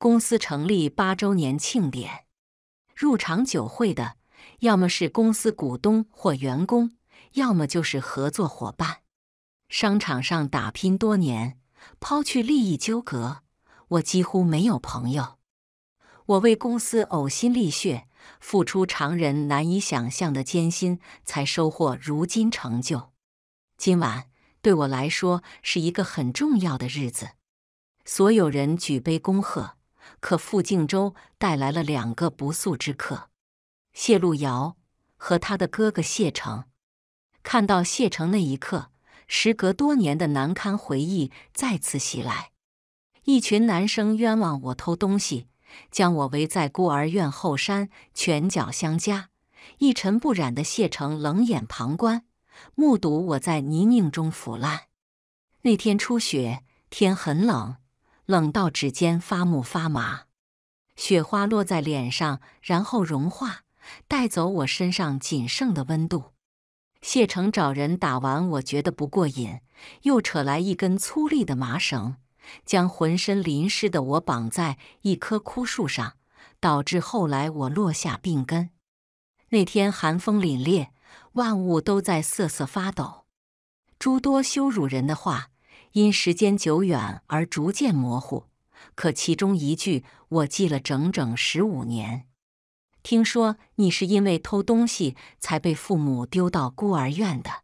公司成立八周年庆典，入场酒会的，要么是公司股东或员工，要么就是合作伙伴。商场上打拼多年，抛去利益纠葛，我几乎没有朋友。我为公司呕心沥血，付出常人难以想象的艰辛，才收获如今成就。今晚对我来说是一个很重要的日子，所有人举杯恭贺。可傅敬州带来了两个不速之客，谢路遥和他的哥哥谢成。看到谢成那一刻，时隔多年的难堪回忆再次袭来。一群男生冤枉我偷东西，将我围在孤儿院后山，拳脚相加。一尘不染的谢成冷眼旁观，目睹我在泥泞中腐烂。那天初雪，天很冷。冷到指尖发木发麻，雪花落在脸上，然后融化，带走我身上仅剩的温度。谢成找人打完，我觉得不过瘾，又扯来一根粗粝的麻绳，将浑身淋湿的我绑在一棵枯树上，导致后来我落下病根。那天寒风凛冽，万物都在瑟瑟发抖，诸多羞辱人的话。因时间久远而逐渐模糊，可其中一句我记了整整十五年。听说你是因为偷东西才被父母丢到孤儿院的，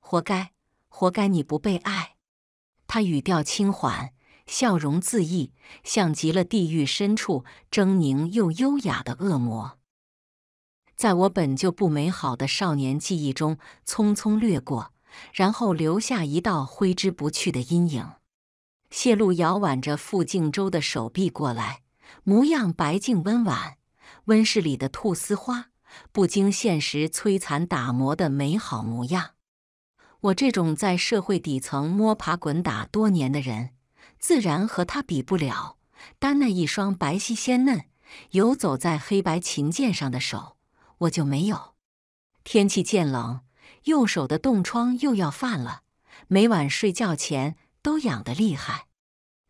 活该，活该！你不被爱。他语调轻缓，笑容恣意，像极了地狱深处狰狞又优雅的恶魔，在我本就不美好的少年记忆中匆匆掠过。然后留下一道挥之不去的阴影。谢露遥挽着傅静州的手臂过来，模样白净温婉，温室里的菟丝花，不经现实摧残打磨的美好模样。我这种在社会底层摸爬滚打多年的人，自然和他比不了。单那一双白皙鲜嫩、游走在黑白琴键上的手，我就没有。天气渐冷。右手的冻疮又要犯了，每晚睡觉前都痒得厉害。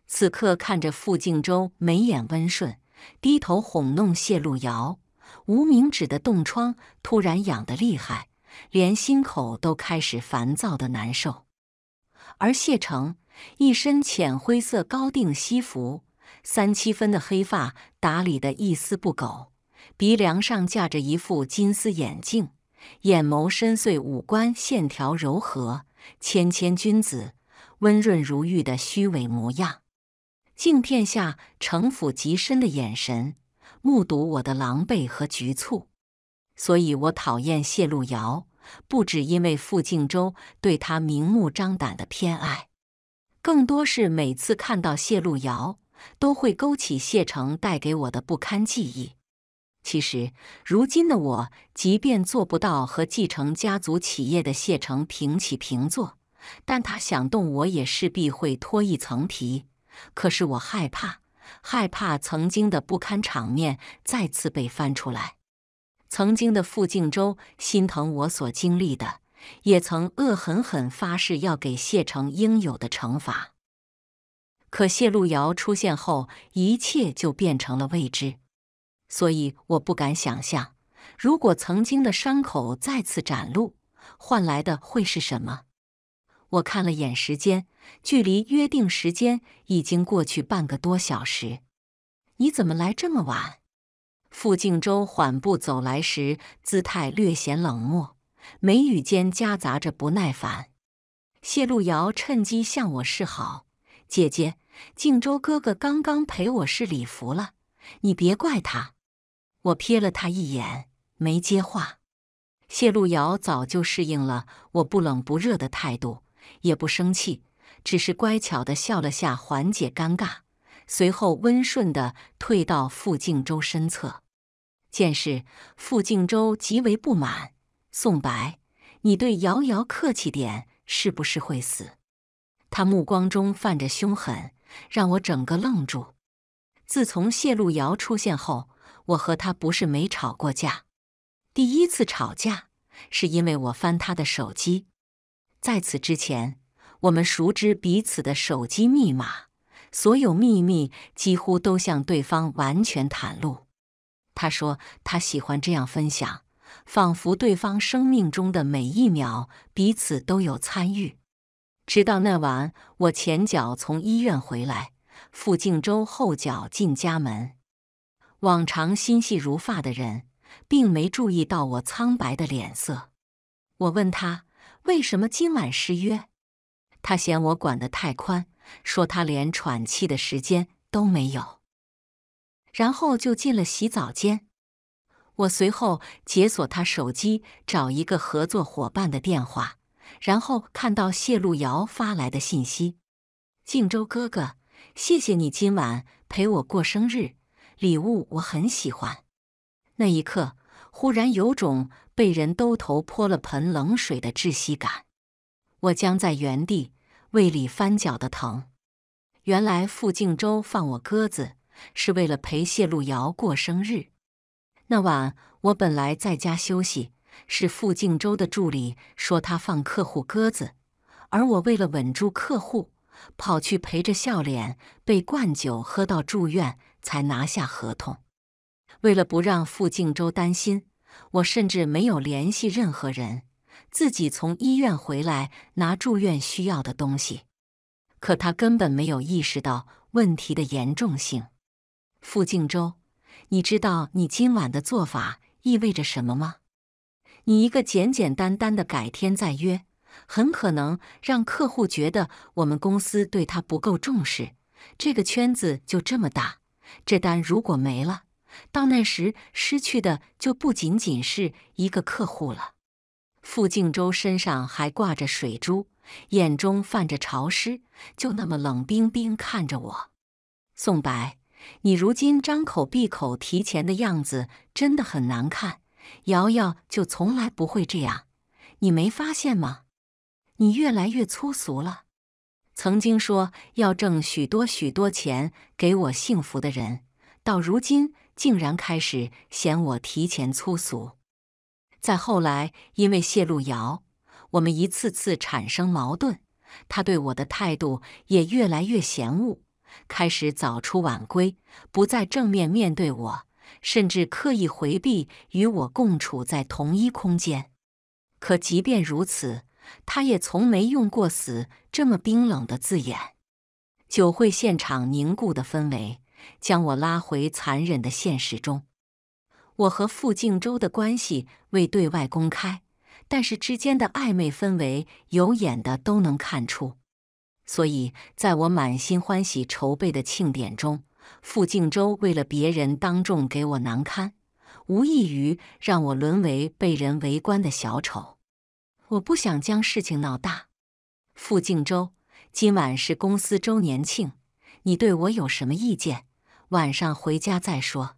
此刻看着傅静周眉眼温顺，低头哄弄谢路瑶，无名指的冻疮突然痒得厉害，连心口都开始烦躁的难受。而谢成一身浅灰色高定西服，三七分的黑发打理得一丝不苟，鼻梁上架着一副金丝眼镜。眼眸深邃，五官线条柔和，谦谦君子，温润如玉的虚伪模样，镜片下城府极深的眼神，目睹我的狼狈和局促，所以我讨厌谢路瑶，不止因为傅静州对他明目张胆的偏爱，更多是每次看到谢路瑶，都会勾起谢成带给我的不堪记忆。其实，如今的我，即便做不到和继承家族企业的谢成平起平坐，但他想动我也势必会脱一层皮。可是我害怕，害怕曾经的不堪场面再次被翻出来。曾经的傅静舟心疼我所经历的，也曾恶狠狠发誓要给谢成应有的惩罚。可谢路遥出现后，一切就变成了未知。所以我不敢想象，如果曾经的伤口再次展露，换来的会是什么。我看了眼时间，距离约定时间已经过去半个多小时。你怎么来这么晚？傅静州缓步走来时，姿态略显冷漠，眉宇间夹杂着不耐烦。谢璐瑶趁机向我示好：“姐姐，静州哥哥刚刚陪我试礼服了，你别怪他。”我瞥了他一眼，没接话。谢路遥早就适应了我不冷不热的态度，也不生气，只是乖巧地笑了下，缓解尴尬。随后温顺地退到傅静州身侧。见是傅静州极为不满：“宋白，你对瑶瑶客气点，是不是会死？”他目光中泛着凶狠，让我整个愣住。自从谢路遥出现后，我和他不是没吵过架。第一次吵架是因为我翻他的手机。在此之前，我们熟知彼此的手机密码，所有秘密几乎都向对方完全袒露。他说他喜欢这样分享，仿佛对方生命中的每一秒，彼此都有参与。直到那晚，我前脚从医院回来，傅静洲后脚进家门。往常心细如发的人，并没注意到我苍白的脸色。我问他为什么今晚失约，他嫌我管得太宽，说他连喘气的时间都没有，然后就进了洗澡间。我随后解锁他手机，找一个合作伙伴的电话，然后看到谢路遥发来的信息：“靖州哥哥，谢谢你今晚陪我过生日。”礼物我很喜欢，那一刻忽然有种被人兜头泼了盆冷水的窒息感。我僵在原地，胃里翻搅的疼。原来傅静洲放我鸽子，是为了陪谢路瑶过生日。那晚我本来在家休息，是傅静洲的助理说他放客户鸽子，而我为了稳住客户，跑去陪着笑脸，被灌酒喝到住院。才拿下合同。为了不让傅静洲担心，我甚至没有联系任何人，自己从医院回来拿住院需要的东西。可他根本没有意识到问题的严重性。傅静洲，你知道你今晚的做法意味着什么吗？你一个简简单单的改天再约，很可能让客户觉得我们公司对他不够重视。这个圈子就这么大。这单如果没了，到那时失去的就不仅仅是一个客户了。傅静舟身上还挂着水珠，眼中泛着潮湿，就那么冷冰冰看着我。宋白，你如今张口闭口提钱的样子真的很难看。瑶瑶就从来不会这样，你没发现吗？你越来越粗俗了。曾经说要挣许多许多钱给我幸福的人，到如今竟然开始嫌我提前粗俗。再后来，因为谢路遥，我们一次次产生矛盾，他对我的态度也越来越嫌恶，开始早出晚归，不再正面面对我，甚至刻意回避与我共处在同一空间。可即便如此，他也从没用过“死”这么冰冷的字眼。酒会现场凝固的氛围，将我拉回残忍的现实中。我和傅静洲的关系未对外公开，但是之间的暧昧氛围，有眼的都能看出。所以，在我满心欢喜筹备的庆典中，傅静洲为了别人当众给我难堪，无异于让我沦为被人围观的小丑。我不想将事情闹大。傅静周，今晚是公司周年庆，你对我有什么意见？晚上回家再说。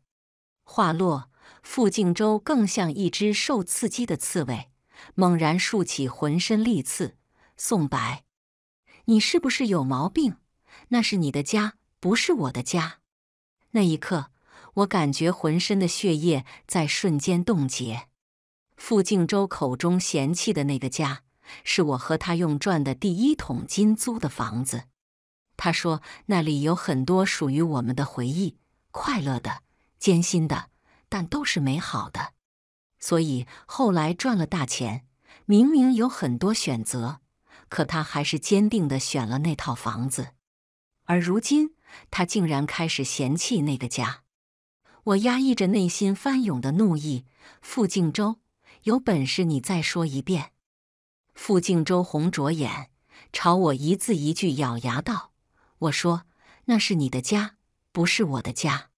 话落，傅静周更像一只受刺激的刺猬，猛然竖起浑身利刺。宋白，你是不是有毛病？那是你的家，不是我的家。那一刻，我感觉浑身的血液在瞬间冻结。傅敬州口中嫌弃的那个家，是我和他用赚的第一桶金租的房子。他说那里有很多属于我们的回忆，快乐的、艰辛的，但都是美好的。所以后来赚了大钱，明明有很多选择，可他还是坚定的选了那套房子。而如今，他竟然开始嫌弃那个家。我压抑着内心翻涌的怒意，傅敬州。有本事你再说一遍！傅静舟红着眼，朝我一字一句咬牙道：“我说，那是你的家，不是我的家。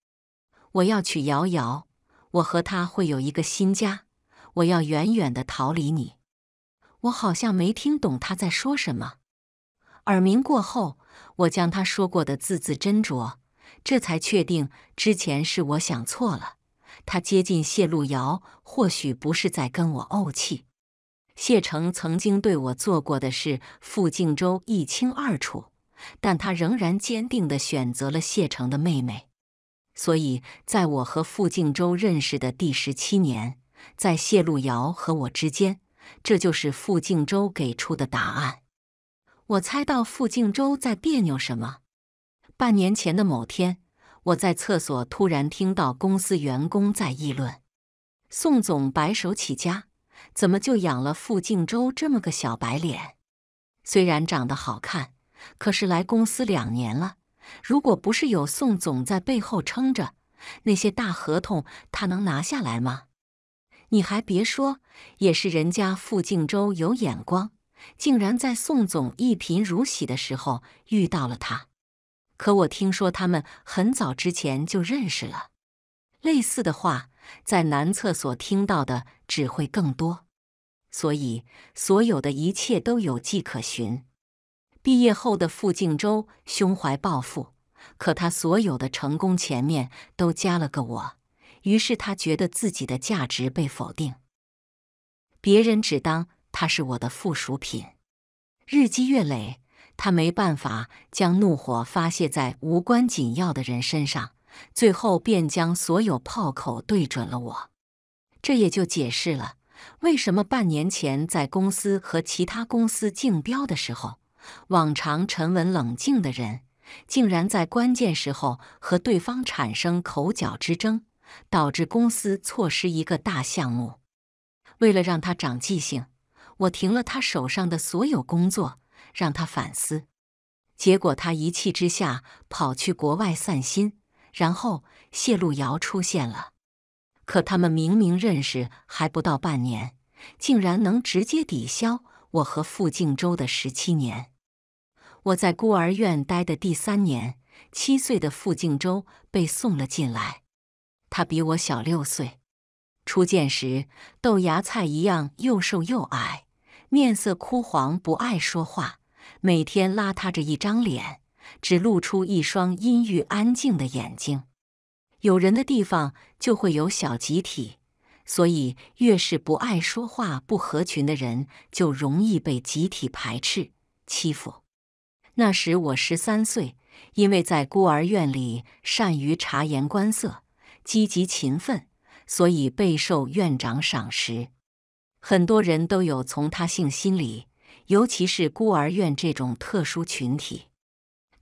我要娶瑶瑶，我和她会有一个新家。我要远远的逃离你。”我好像没听懂他在说什么。耳鸣过后，我将他说过的字字斟酌，这才确定之前是我想错了。他接近谢路瑶，或许不是在跟我怄气。谢成曾经对我做过的事，傅静洲一清二楚，但他仍然坚定地选择了谢成的妹妹。所以，在我和傅静洲认识的第十七年，在谢路瑶和我之间，这就是傅静洲给出的答案。我猜到傅静洲在别扭什么。半年前的某天。我在厕所突然听到公司员工在议论：“宋总白手起家，怎么就养了傅静州这么个小白脸？虽然长得好看，可是来公司两年了，如果不是有宋总在背后撑着，那些大合同他能拿下来吗？你还别说，也是人家傅静州有眼光，竟然在宋总一贫如洗的时候遇到了他。”可我听说他们很早之前就认识了。类似的话，在男厕所听到的只会更多。所以，所有的一切都有迹可循。毕业后的傅敬洲胸怀抱负，可他所有的成功前面都加了个“我”，于是他觉得自己的价值被否定，别人只当他是我的附属品。日积月累。他没办法将怒火发泄在无关紧要的人身上，最后便将所有炮口对准了我。这也就解释了为什么半年前在公司和其他公司竞标的时候，往常沉稳冷静的人，竟然在关键时候和对方产生口角之争，导致公司错失一个大项目。为了让他长记性，我停了他手上的所有工作。让他反思，结果他一气之下跑去国外散心。然后谢路遥出现了，可他们明明认识还不到半年，竟然能直接抵消我和傅静洲的十七年。我在孤儿院待的第三年，七岁的傅静洲被送了进来，他比我小六岁。初见时，豆芽菜一样又瘦又矮，面色枯黄，不爱说话。每天邋遢着一张脸，只露出一双阴郁安静的眼睛。有人的地方就会有小集体，所以越是不爱说话、不合群的人，就容易被集体排斥、欺负。那时我十三岁，因为在孤儿院里善于察言观色、积极勤奋，所以备受院长赏识。很多人都有从他性心理。尤其是孤儿院这种特殊群体，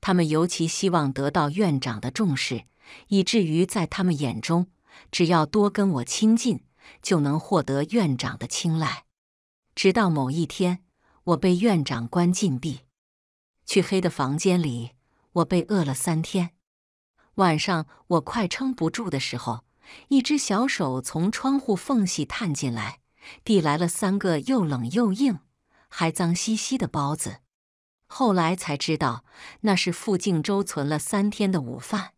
他们尤其希望得到院长的重视，以至于在他们眼中，只要多跟我亲近，就能获得院长的青睐。直到某一天，我被院长关禁闭，去黑的房间里，我被饿了三天。晚上我快撑不住的时候，一只小手从窗户缝隙探进来，递来了三个又冷又硬。还脏兮兮的包子，后来才知道那是傅敬州存了三天的午饭。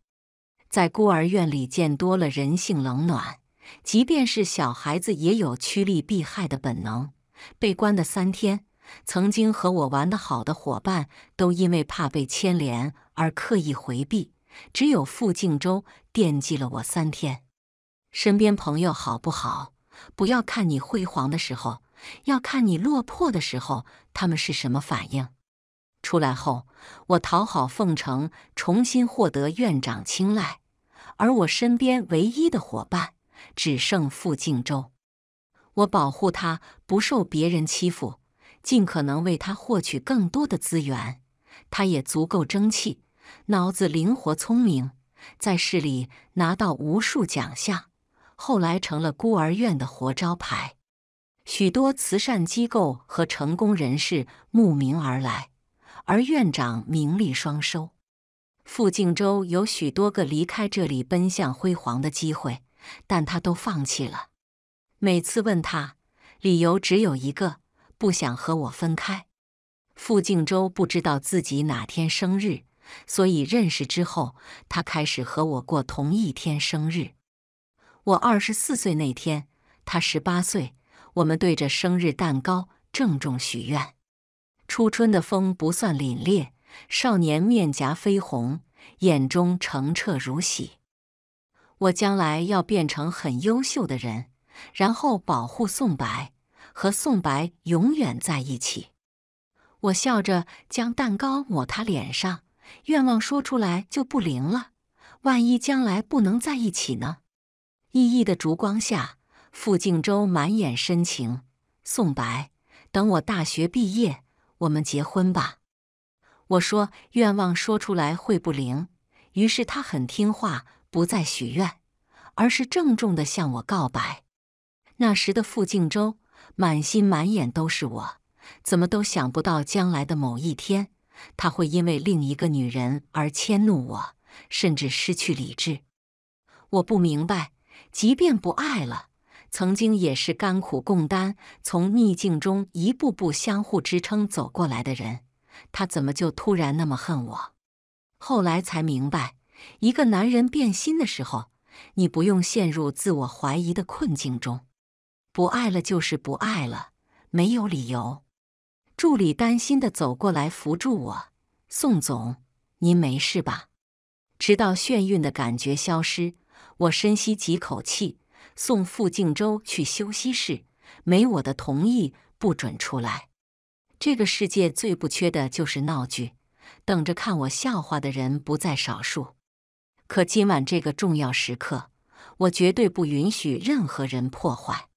在孤儿院里见多了人性冷暖，即便是小孩子也有趋利避害的本能。被关的三天，曾经和我玩的好的伙伴都因为怕被牵连而刻意回避，只有傅敬州惦记了我三天。身边朋友好不好？不要看你辉煌的时候。要看你落魄的时候，他们是什么反应。出来后，我讨好奉承，重新获得院长青睐，而我身边唯一的伙伴只剩傅静洲。我保护他不受别人欺负，尽可能为他获取更多的资源。他也足够争气，脑子灵活聪明，在市里拿到无数奖项，后来成了孤儿院的活招牌。许多慈善机构和成功人士慕名而来，而院长名利双收。傅静周有许多个离开这里奔向辉煌的机会，但他都放弃了。每次问他，理由只有一个：不想和我分开。傅静周不知道自己哪天生日，所以认识之后，他开始和我过同一天生日。我二十四岁那天，他十八岁。我们对着生日蛋糕郑重许愿。初春的风不算凛冽，少年面颊绯红，眼中澄澈如洗。我将来要变成很优秀的人，然后保护宋白，和宋白永远在一起。我笑着将蛋糕抹他脸上，愿望说出来就不灵了。万一将来不能在一起呢？熠熠的烛光下。傅静洲满眼深情，宋白，等我大学毕业，我们结婚吧。我说愿望说出来会不灵，于是他很听话，不再许愿，而是郑重地向我告白。那时的傅静洲满心满眼都是我，怎么都想不到将来的某一天，他会因为另一个女人而迁怒我，甚至失去理智。我不明白，即便不爱了。曾经也是甘苦共担，从逆境中一步步相互支撑走过来的人，他怎么就突然那么恨我？后来才明白，一个男人变心的时候，你不用陷入自我怀疑的困境中。不爱了就是不爱了，没有理由。助理担心的走过来扶住我：“宋总，您没事吧？”直到眩晕的感觉消失，我深吸几口气。送傅静周去休息室，没我的同意不准出来。这个世界最不缺的就是闹剧，等着看我笑话的人不在少数。可今晚这个重要时刻，我绝对不允许任何人破坏。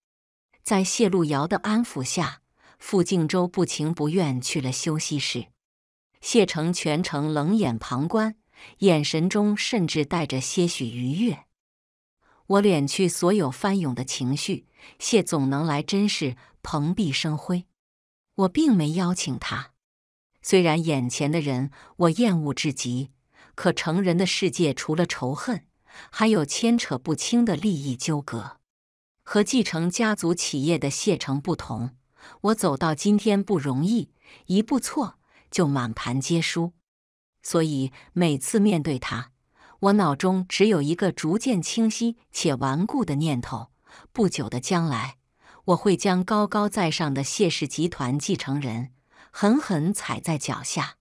在谢路遥的安抚下，傅静周不情不愿去了休息室。谢成全程冷眼旁观，眼神中甚至带着些许愉悦。我敛去所有翻涌的情绪，谢总能来真是蓬荜生辉。我并没邀请他，虽然眼前的人我厌恶至极，可成人的世界除了仇恨，还有牵扯不清的利益纠葛。和继承家族企业的谢成不同，我走到今天不容易，一步错就满盘皆输，所以每次面对他。我脑中只有一个逐渐清晰且顽固的念头：不久的将来，我会将高高在上的谢氏集团继承人狠狠踩在脚下，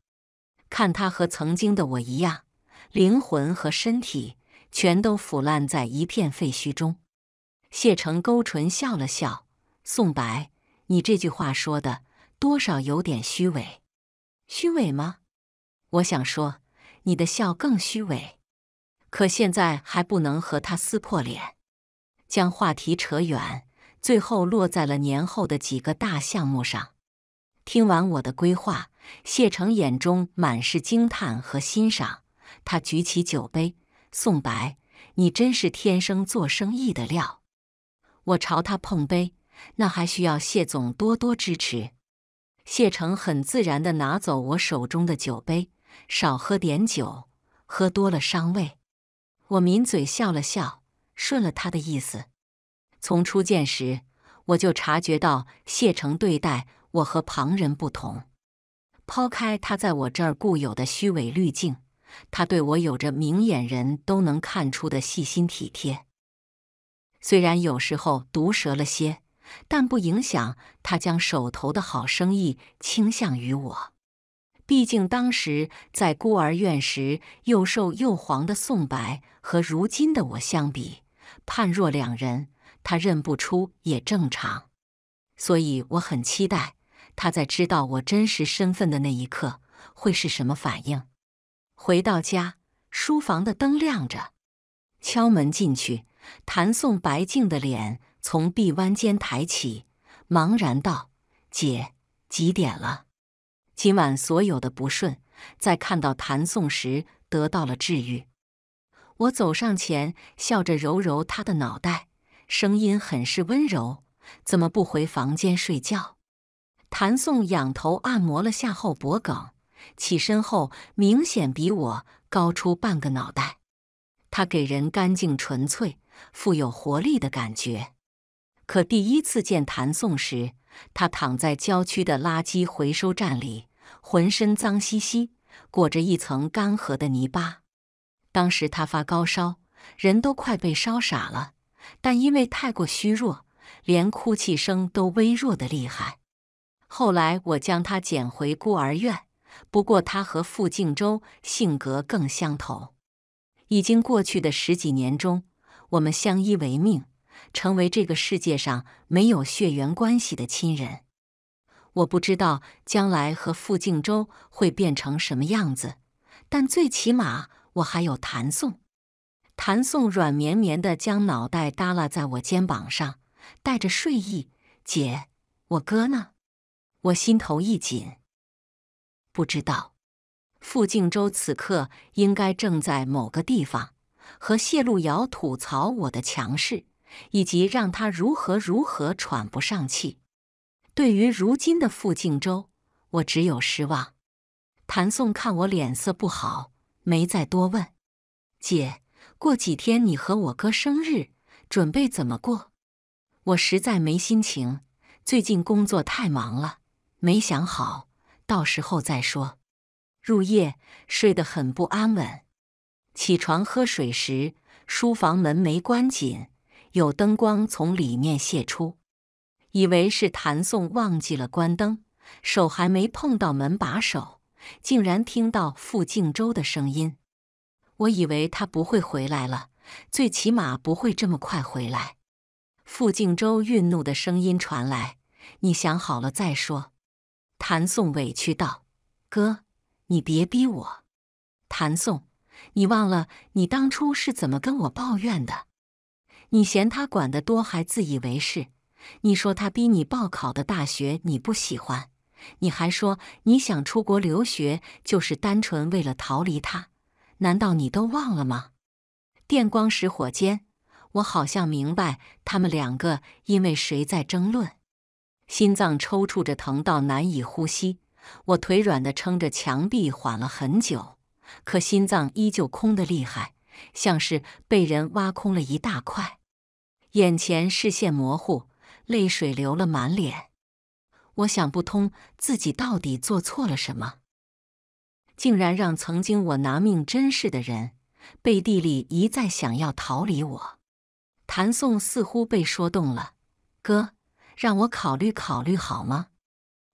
看他和曾经的我一样，灵魂和身体全都腐烂在一片废墟中。谢成勾唇笑了笑：“宋白，你这句话说的多少有点虚伪？虚伪吗？我想说，你的笑更虚伪。”可现在还不能和他撕破脸，将话题扯远，最后落在了年后的几个大项目上。听完我的规划，谢成眼中满是惊叹和欣赏。他举起酒杯，宋白，你真是天生做生意的料。我朝他碰杯，那还需要谢总多多支持。谢成很自然的拿走我手中的酒杯，少喝点酒，喝多了伤胃。我抿嘴笑了笑，顺了他的意思。从初见时，我就察觉到谢成对待我和旁人不同。抛开他在我这儿固有的虚伪滤镜，他对我有着明眼人都能看出的细心体贴。虽然有时候毒舌了些，但不影响他将手头的好生意倾向于我。毕竟当时在孤儿院时又瘦又黄的宋白和如今的我相比，判若两人，他认不出也正常。所以我很期待他在知道我真实身份的那一刻会是什么反应。回到家，书房的灯亮着，敲门进去，谭宋白净的脸从臂弯间抬起，茫然道：“姐，几点了？”今晚所有的不顺，在看到谭颂时得到了治愈。我走上前，笑着揉揉他的脑袋，声音很是温柔：“怎么不回房间睡觉？”谭颂仰头按摩了下后脖颈，起身后明显比我高出半个脑袋。他给人干净纯粹、富有活力的感觉。可第一次见谭颂时，他躺在郊区的垃圾回收站里。浑身脏兮兮，裹着一层干涸的泥巴。当时他发高烧，人都快被烧傻了，但因为太过虚弱，连哭泣声都微弱的厉害。后来我将他捡回孤儿院，不过他和傅静洲性格更相投。已经过去的十几年中，我们相依为命，成为这个世界上没有血缘关系的亲人。我不知道将来和傅静州会变成什么样子，但最起码我还有谭宋。谭宋软绵绵的将脑袋耷拉在我肩膀上，带着睡意。姐，我哥呢？我心头一紧，不知道傅静州此刻应该正在某个地方和谢路瑶吐槽我的强势，以及让他如何如何喘不上气。对于如今的傅静州，我只有失望。谭颂看我脸色不好，没再多问。姐，过几天你和我哥生日，准备怎么过？我实在没心情，最近工作太忙了，没想好，到时候再说。入夜，睡得很不安稳。起床喝水时，书房门没关紧，有灯光从里面泄出。以为是谭宋忘记了关灯，手还没碰到门把手，竟然听到傅静州的声音。我以为他不会回来了，最起码不会这么快回来。傅静州愠怒的声音传来：“你想好了再说。”谭宋委屈道：“哥，你别逼我。”谭宋，你忘了你当初是怎么跟我抱怨的？你嫌他管得多，还自以为是。你说他逼你报考的大学你不喜欢，你还说你想出国留学就是单纯为了逃离他，难道你都忘了吗？电光石火间，我好像明白他们两个因为谁在争论。心脏抽搐着，疼到难以呼吸，我腿软的撑着墙壁缓了很久，可心脏依旧空的厉害，像是被人挖空了一大块。眼前视线模糊。泪水流了满脸，我想不通自己到底做错了什么，竟然让曾经我拿命珍视的人，背地里一再想要逃离我。谭宋似乎被说动了，哥，让我考虑考虑好吗？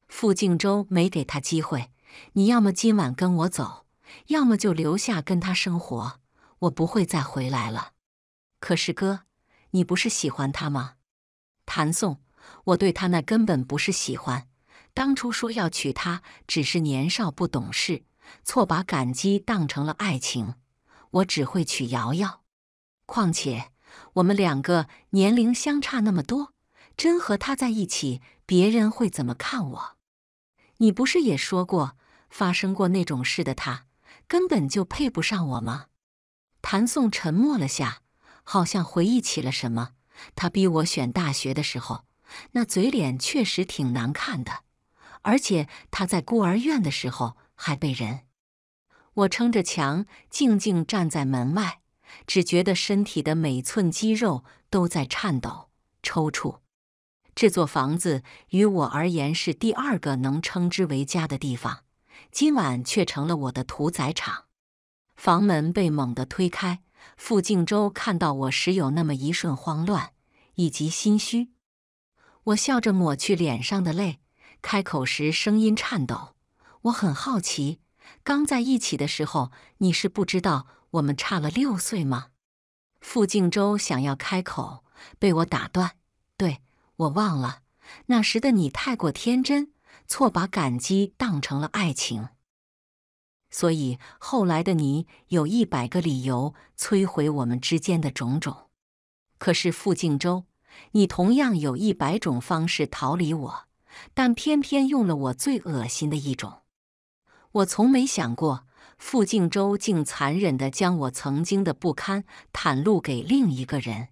傅静周没给他机会，你要么今晚跟我走，要么就留下跟他生活，我不会再回来了。可是哥，你不是喜欢他吗？谭颂，我对他那根本不是喜欢。当初说要娶她，只是年少不懂事，错把感激当成了爱情。我只会娶瑶瑶。况且我们两个年龄相差那么多，真和她在一起，别人会怎么看我？你不是也说过，发生过那种事的她，根本就配不上我吗？谭颂沉默了下，好像回忆起了什么。他逼我选大学的时候，那嘴脸确实挺难看的。而且他在孤儿院的时候还被人……我撑着墙，静静站在门外，只觉得身体的每寸肌肉都在颤抖、抽搐。这座房子于我而言是第二个能称之为家的地方，今晚却成了我的屠宰场。房门被猛地推开。傅敬洲看到我时，有那么一瞬慌乱，以及心虚。我笑着抹去脸上的泪，开口时声音颤抖。我很好奇，刚在一起的时候，你是不知道我们差了六岁吗？傅敬洲想要开口，被我打断。对我忘了，那时的你太过天真，错把感激当成了爱情。所以后来的你有一百个理由摧毁我们之间的种种，可是傅敬洲，你同样有一百种方式逃离我，但偏偏用了我最恶心的一种。我从没想过，傅敬洲竟残忍地将我曾经的不堪袒露给另一个人，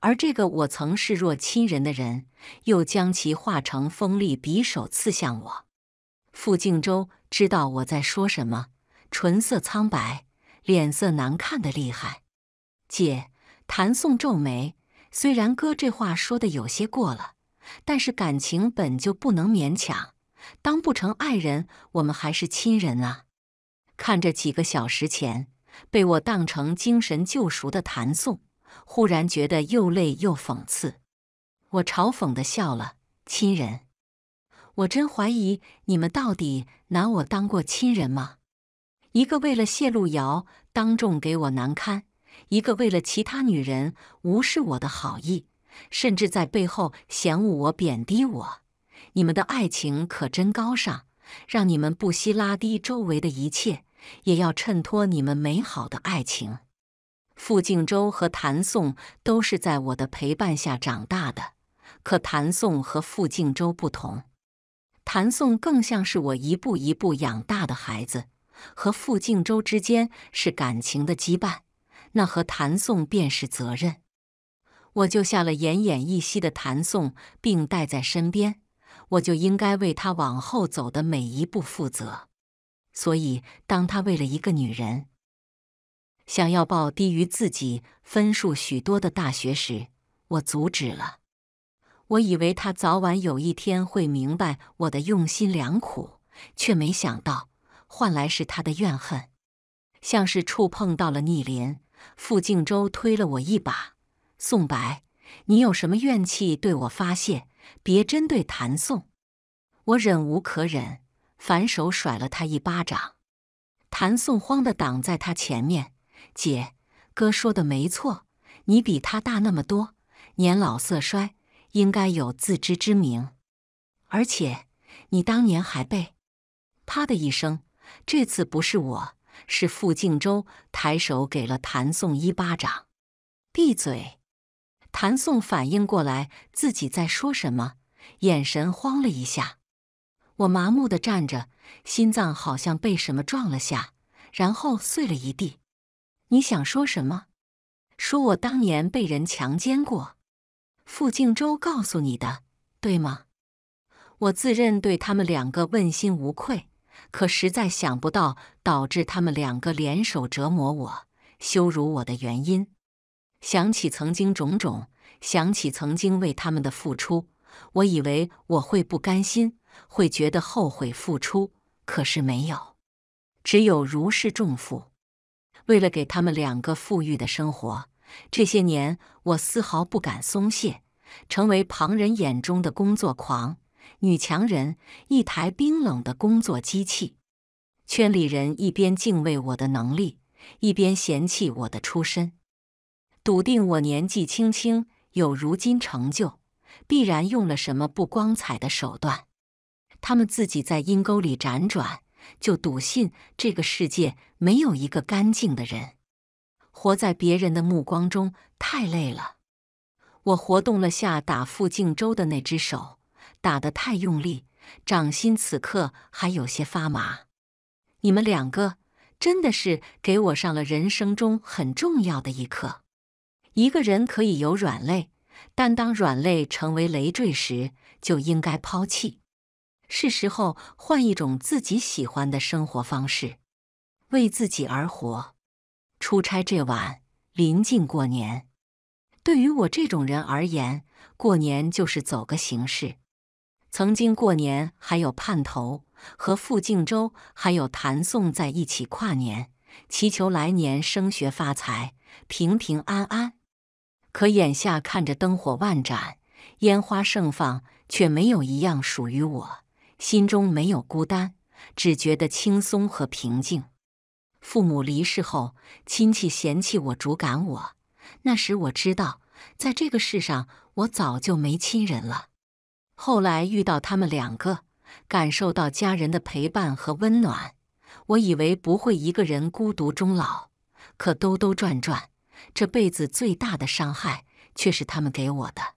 而这个我曾视若亲人的人，又将其化成锋利匕首刺向我。傅敬洲知道我在说什么。唇色苍白，脸色难看的厉害。姐，谭颂皱眉。虽然哥这话说的有些过了，但是感情本就不能勉强。当不成爱人，我们还是亲人啊！看着几个小时前被我当成精神救赎的谭颂，忽然觉得又累又讽刺。我嘲讽的笑了。亲人？我真怀疑你们到底拿我当过亲人吗？一个为了谢路遥当众给我难堪；一个为了其他女人，无视我的好意，甚至在背后嫌恶我、贬低我。你们的爱情可真高尚，让你们不惜拉低周围的一切，也要衬托你们美好的爱情。傅静洲和谭颂都是在我的陪伴下长大的，可谭颂和傅静洲不同，谭颂更像是我一步一步养大的孩子。和傅静洲之间是感情的羁绊，那和谭颂便是责任。我救下了奄奄一息的谭颂，并带在身边，我就应该为他往后走的每一步负责。所以，当他为了一个女人想要报低于自己分数许多的大学时，我阻止了。我以为他早晚有一天会明白我的用心良苦，却没想到。换来是他的怨恨，像是触碰到了逆鳞。傅静舟推了我一把：“宋白，你有什么怨气对我发泄？别针对谭宋。”我忍无可忍，反手甩了他一巴掌。谭宋慌的挡在他前面：“姐，哥说的没错，你比他大那么多，年老色衰，应该有自知之明。而且你当年还被……”啪的一声。这次不是我，是傅敬州抬手给了谭颂一巴掌。闭嘴！谭颂反应过来自己在说什么，眼神慌了一下。我麻木的站着，心脏好像被什么撞了下，然后碎了一地。你想说什么？说我当年被人强奸过？傅敬州告诉你的，对吗？我自认对他们两个问心无愧。可实在想不到，导致他们两个联手折磨我、羞辱我的原因。想起曾经种种，想起曾经为他们的付出，我以为我会不甘心，会觉得后悔付出，可是没有，只有如释重负。为了给他们两个富裕的生活，这些年我丝毫不敢松懈，成为旁人眼中的工作狂。女强人，一台冰冷的工作机器。圈里人一边敬畏我的能力，一边嫌弃我的出身，笃定我年纪轻轻有如今成就，必然用了什么不光彩的手段。他们自己在阴沟里辗转，就笃信这个世界没有一个干净的人。活在别人的目光中太累了。我活动了下打傅靖州的那只手。打得太用力，掌心此刻还有些发麻。你们两个真的是给我上了人生中很重要的一课。一个人可以有软肋，但当软肋成为累赘时，就应该抛弃。是时候换一种自己喜欢的生活方式，为自己而活。出差这晚临近过年，对于我这种人而言，过年就是走个形式。曾经过年还有盼头，和傅敬洲还有谭颂在一起跨年，祈求来年升学发财、平平安安。可眼下看着灯火万盏，烟花盛放，却没有一样属于我。心中没有孤单，只觉得轻松和平静。父母离世后，亲戚嫌弃我，竹赶我。那时我知道，在这个世上，我早就没亲人了。后来遇到他们两个，感受到家人的陪伴和温暖，我以为不会一个人孤独终老。可兜兜转转，这辈子最大的伤害却是他们给我的。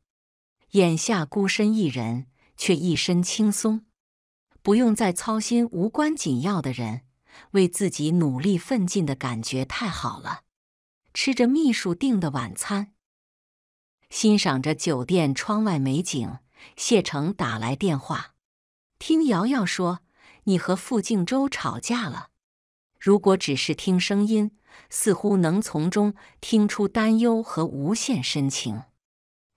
眼下孤身一人，却一身轻松，不用再操心无关紧要的人，为自己努力奋进的感觉太好了。吃着秘书订的晚餐，欣赏着酒店窗外美景。谢成打来电话，听瑶瑶说你和傅静州吵架了。如果只是听声音，似乎能从中听出担忧和无限深情。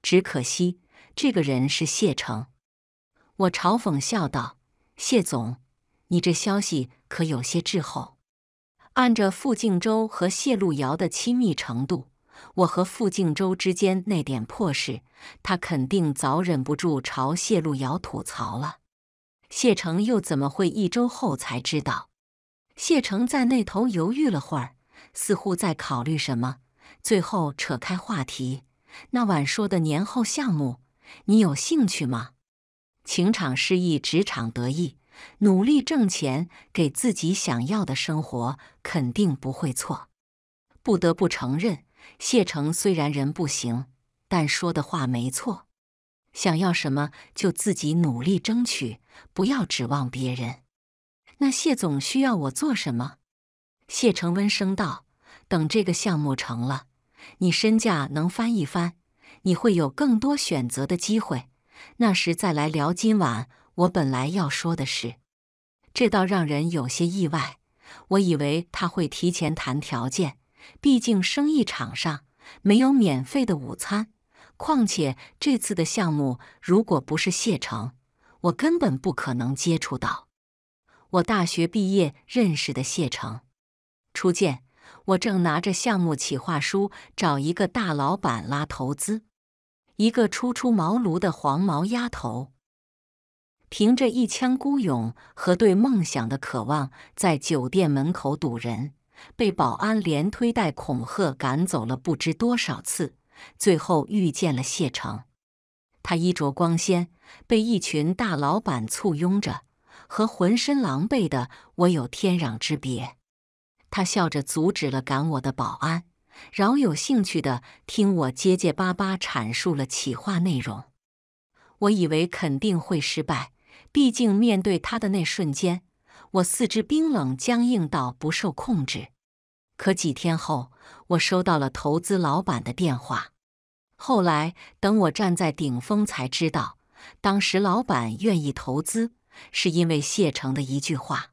只可惜这个人是谢成，我嘲讽笑道：“谢总，你这消息可有些滞后。”按着傅静州和谢路遥的亲密程度。我和傅静洲之间那点破事，他肯定早忍不住朝谢路瑶吐槽了。谢成又怎么会一周后才知道？谢成在那头犹豫了会儿，似乎在考虑什么，最后扯开话题：“那晚说的年后项目，你有兴趣吗？”情场失意，职场得意，努力挣钱，给自己想要的生活，肯定不会错。不得不承认。谢成虽然人不行，但说的话没错。想要什么就自己努力争取，不要指望别人。那谢总需要我做什么？谢成温声道：“等这个项目成了，你身价能翻一番，你会有更多选择的机会。那时再来聊。”今晚我本来要说的事。”这倒让人有些意外。我以为他会提前谈条件。毕竟，生意场上没有免费的午餐。况且，这次的项目如果不是谢成，我根本不可能接触到。我大学毕业认识的谢成，初见，我正拿着项目企划书找一个大老板拉投资。一个初出茅庐的黄毛丫头，凭着一腔孤勇和对梦想的渴望，在酒店门口堵人。被保安连推带恐吓赶走了不知多少次，最后遇见了谢成。他衣着光鲜，被一群大老板簇拥着，和浑身狼狈的我有天壤之别。他笑着阻止了赶我的保安，饶有兴趣地听我结结巴巴阐述了企划内容。我以为肯定会失败，毕竟面对他的那瞬间。我四肢冰冷僵硬到不受控制，可几天后我收到了投资老板的电话。后来等我站在顶峰才知道，当时老板愿意投资，是因为谢成的一句话。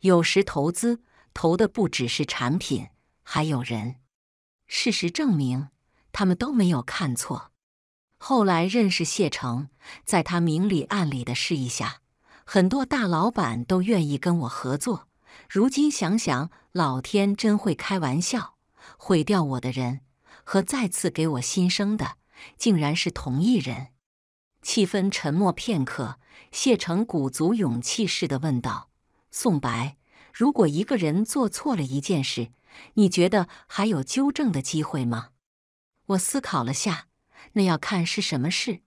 有时投资投的不只是产品，还有人。事实证明，他们都没有看错。后来认识谢成，在他明里暗里的示意下。很多大老板都愿意跟我合作。如今想想，老天真会开玩笑，毁掉我的人和再次给我新生的，竟然是同一人。气氛沉默片刻，谢成鼓足勇气似的问道：“宋白，如果一个人做错了一件事，你觉得还有纠正的机会吗？”我思考了下，那要看是什么事。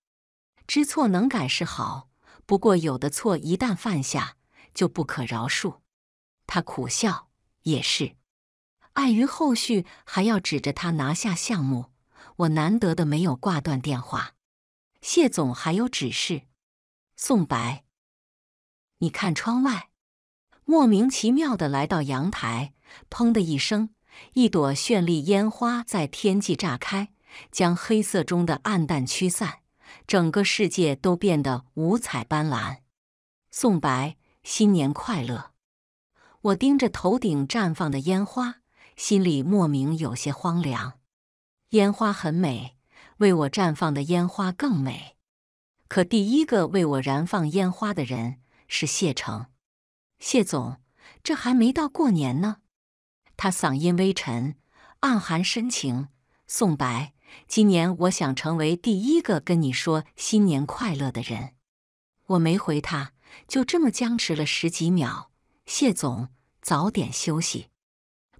知错能改是好。不过，有的错一旦犯下就不可饶恕。他苦笑，也是碍于后续还要指着他拿下项目，我难得的没有挂断电话。谢总还有指示。宋白，你看窗外。莫名其妙的来到阳台，砰的一声，一朵绚丽烟花在天际炸开，将黑色中的暗淡驱散。整个世界都变得五彩斑斓。宋白，新年快乐！我盯着头顶绽放的烟花，心里莫名有些荒凉。烟花很美，为我绽放的烟花更美。可第一个为我燃放烟花的人是谢成，谢总，这还没到过年呢。他嗓音微沉，暗含深情。宋白。今年我想成为第一个跟你说新年快乐的人。我没回他，就这么僵持了十几秒。谢总，早点休息。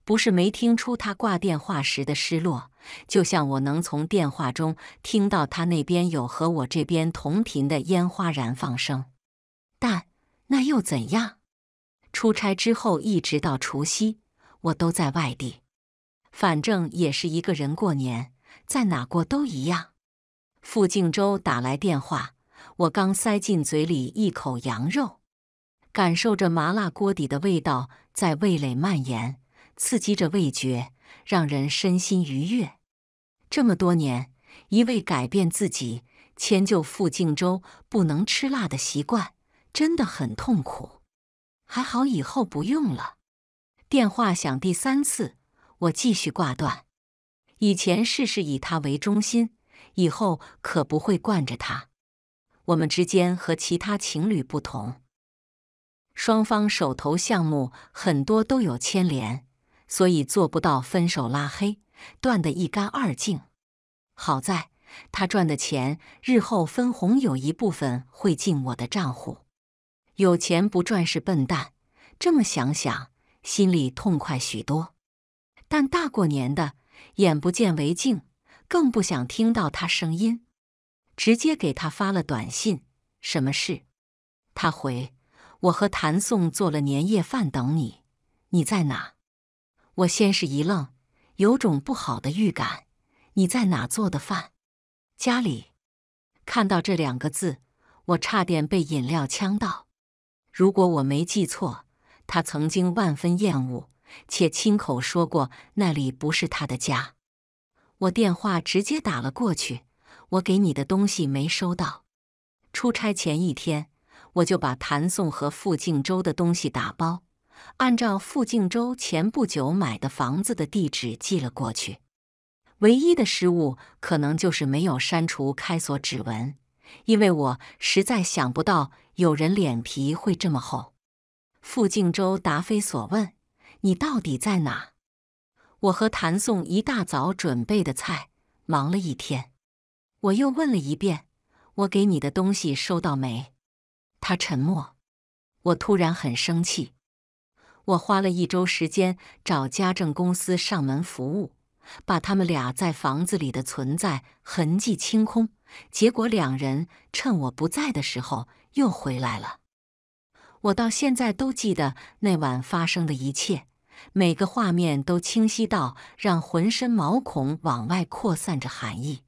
不是没听出他挂电话时的失落，就像我能从电话中听到他那边有和我这边同频的烟花燃放声。但那又怎样？出差之后一直到除夕，我都在外地，反正也是一个人过年。在哪过都一样。傅敬州打来电话，我刚塞进嘴里一口羊肉，感受着麻辣锅底的味道在味蕾蔓延，刺激着味觉，让人身心愉悦。这么多年，一味改变自己，迁就傅敬州不能吃辣的习惯，真的很痛苦。还好以后不用了。电话响第三次，我继续挂断。以前事事以他为中心，以后可不会惯着他。我们之间和其他情侣不同，双方手头项目很多都有牵连，所以做不到分手拉黑，断得一干二净。好在他赚的钱，日后分红有一部分会进我的账户。有钱不赚是笨蛋，这么想想，心里痛快许多。但大过年的。眼不见为净，更不想听到他声音，直接给他发了短信：“什么事？”他回：“我和谭宋做了年夜饭，等你，你在哪？”我先是一愣，有种不好的预感。“你在哪做的饭？”家里。看到这两个字，我差点被饮料呛到。如果我没记错，他曾经万分厌恶。且亲口说过，那里不是他的家。我电话直接打了过去。我给你的东西没收到。出差前一天，我就把谭宋和傅静州的东西打包，按照傅静州前不久买的房子的地址寄了过去。唯一的失误，可能就是没有删除开锁指纹，因为我实在想不到有人脸皮会这么厚。傅静州答非所问。你到底在哪？我和谭颂一大早准备的菜，忙了一天。我又问了一遍：“我给你的东西收到没？”他沉默。我突然很生气。我花了一周时间找家政公司上门服务，把他们俩在房子里的存在痕迹清空。结果两人趁我不在的时候又回来了。我到现在都记得那晚发生的一切。每个画面都清晰到让浑身毛孔往外扩散着寒意，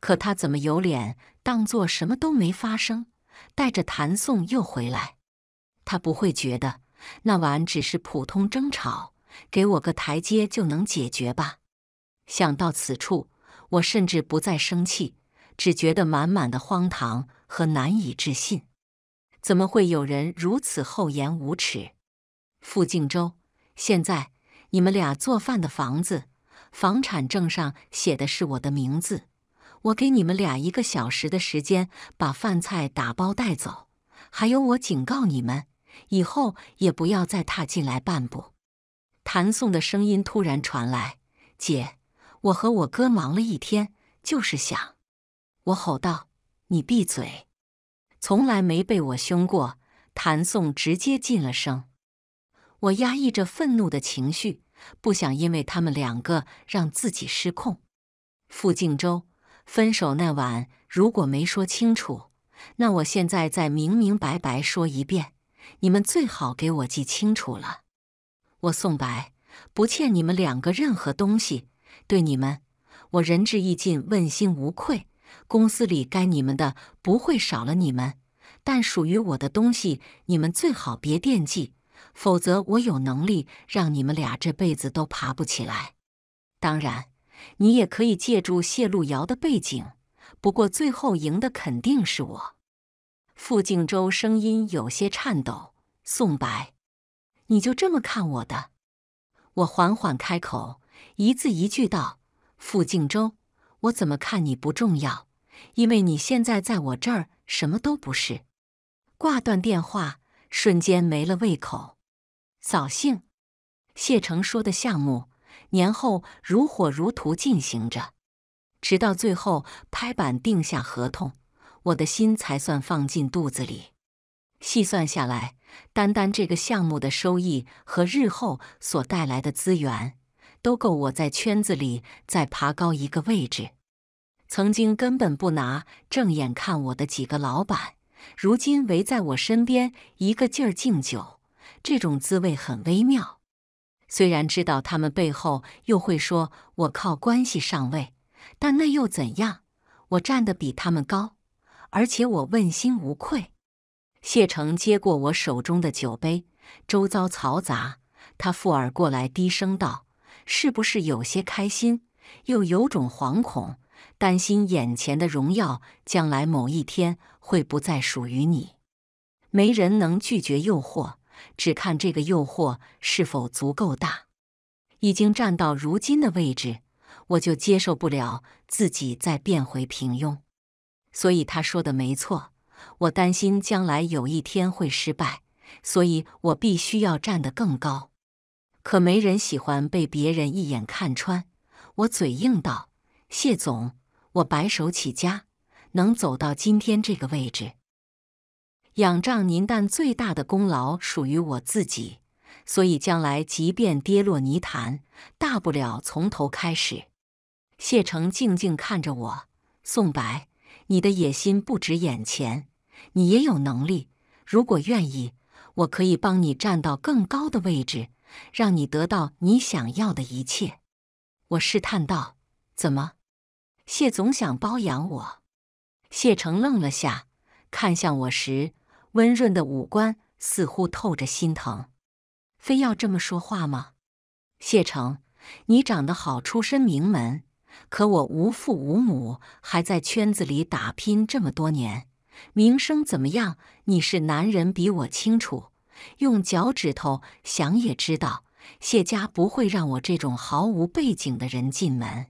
可他怎么有脸当做什么都没发生，带着谭颂又回来？他不会觉得那晚只是普通争吵，给我个台阶就能解决吧？想到此处，我甚至不再生气，只觉得满满的荒唐和难以置信。怎么会有人如此厚颜无耻，傅静洲？现在你们俩做饭的房子房产证上写的是我的名字，我给你们俩一个小时的时间把饭菜打包带走。还有，我警告你们，以后也不要再踏进来半步。谭颂的声音突然传来：“姐，我和我哥忙了一天，就是想……”我吼道：“你闭嘴！从来没被我凶过。”谭颂直接禁了声。我压抑着愤怒的情绪，不想因为他们两个让自己失控。傅敬州，分手那晚如果没说清楚，那我现在再明明白白说一遍，你们最好给我记清楚了。我宋白不欠你们两个任何东西，对你们，我仁至义尽，问心无愧。公司里该你们的不会少了你们，但属于我的东西，你们最好别惦记。否则，我有能力让你们俩这辈子都爬不起来。当然，你也可以借助谢璐瑶的背景，不过最后赢的肯定是我。傅静周声音有些颤抖：“宋白，你就这么看我的？”我缓缓开口，一字一句道：“傅静周，我怎么看你不重要，因为你现在在我这儿什么都不是。”挂断电话，瞬间没了胃口。扫兴，谢成说的项目，年后如火如荼进行着，直到最后拍板定下合同，我的心才算放进肚子里。细算下来，单单这个项目的收益和日后所带来的资源，都够我在圈子里再爬高一个位置。曾经根本不拿正眼看我的几个老板，如今围在我身边，一个劲儿敬酒。这种滋味很微妙，虽然知道他们背后又会说我靠关系上位，但那又怎样？我站得比他们高，而且我问心无愧。谢成接过我手中的酒杯，周遭嘈杂，他附耳过来低声道：“是不是有些开心，又有种惶恐，担心眼前的荣耀将来某一天会不再属于你？没人能拒绝诱惑。”只看这个诱惑是否足够大，已经站到如今的位置，我就接受不了自己再变回平庸。所以他说的没错，我担心将来有一天会失败，所以我必须要站得更高。可没人喜欢被别人一眼看穿，我嘴硬道：“谢总，我白手起家，能走到今天这个位置。”仰仗您，但最大的功劳属于我自己，所以将来即便跌落泥潭，大不了从头开始。谢成静静看着我，宋白，你的野心不止眼前，你也有能力。如果愿意，我可以帮你站到更高的位置，让你得到你想要的一切。我试探道：“怎么，谢总想包养我？”谢成愣了下，看向我时。温润的五官似乎透着心疼，非要这么说话吗？谢成，你长得好，出身名门，可我无父无母，还在圈子里打拼这么多年，名声怎么样？你是男人，比我清楚，用脚趾头想也知道，谢家不会让我这种毫无背景的人进门。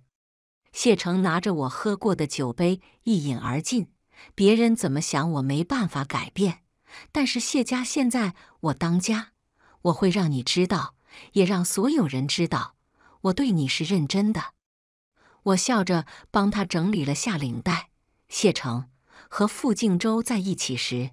谢成拿着我喝过的酒杯一饮而尽，别人怎么想，我没办法改变。但是谢家现在我当家，我会让你知道，也让所有人知道，我对你是认真的。我笑着帮他整理了下领带。谢成和傅静洲在一起时，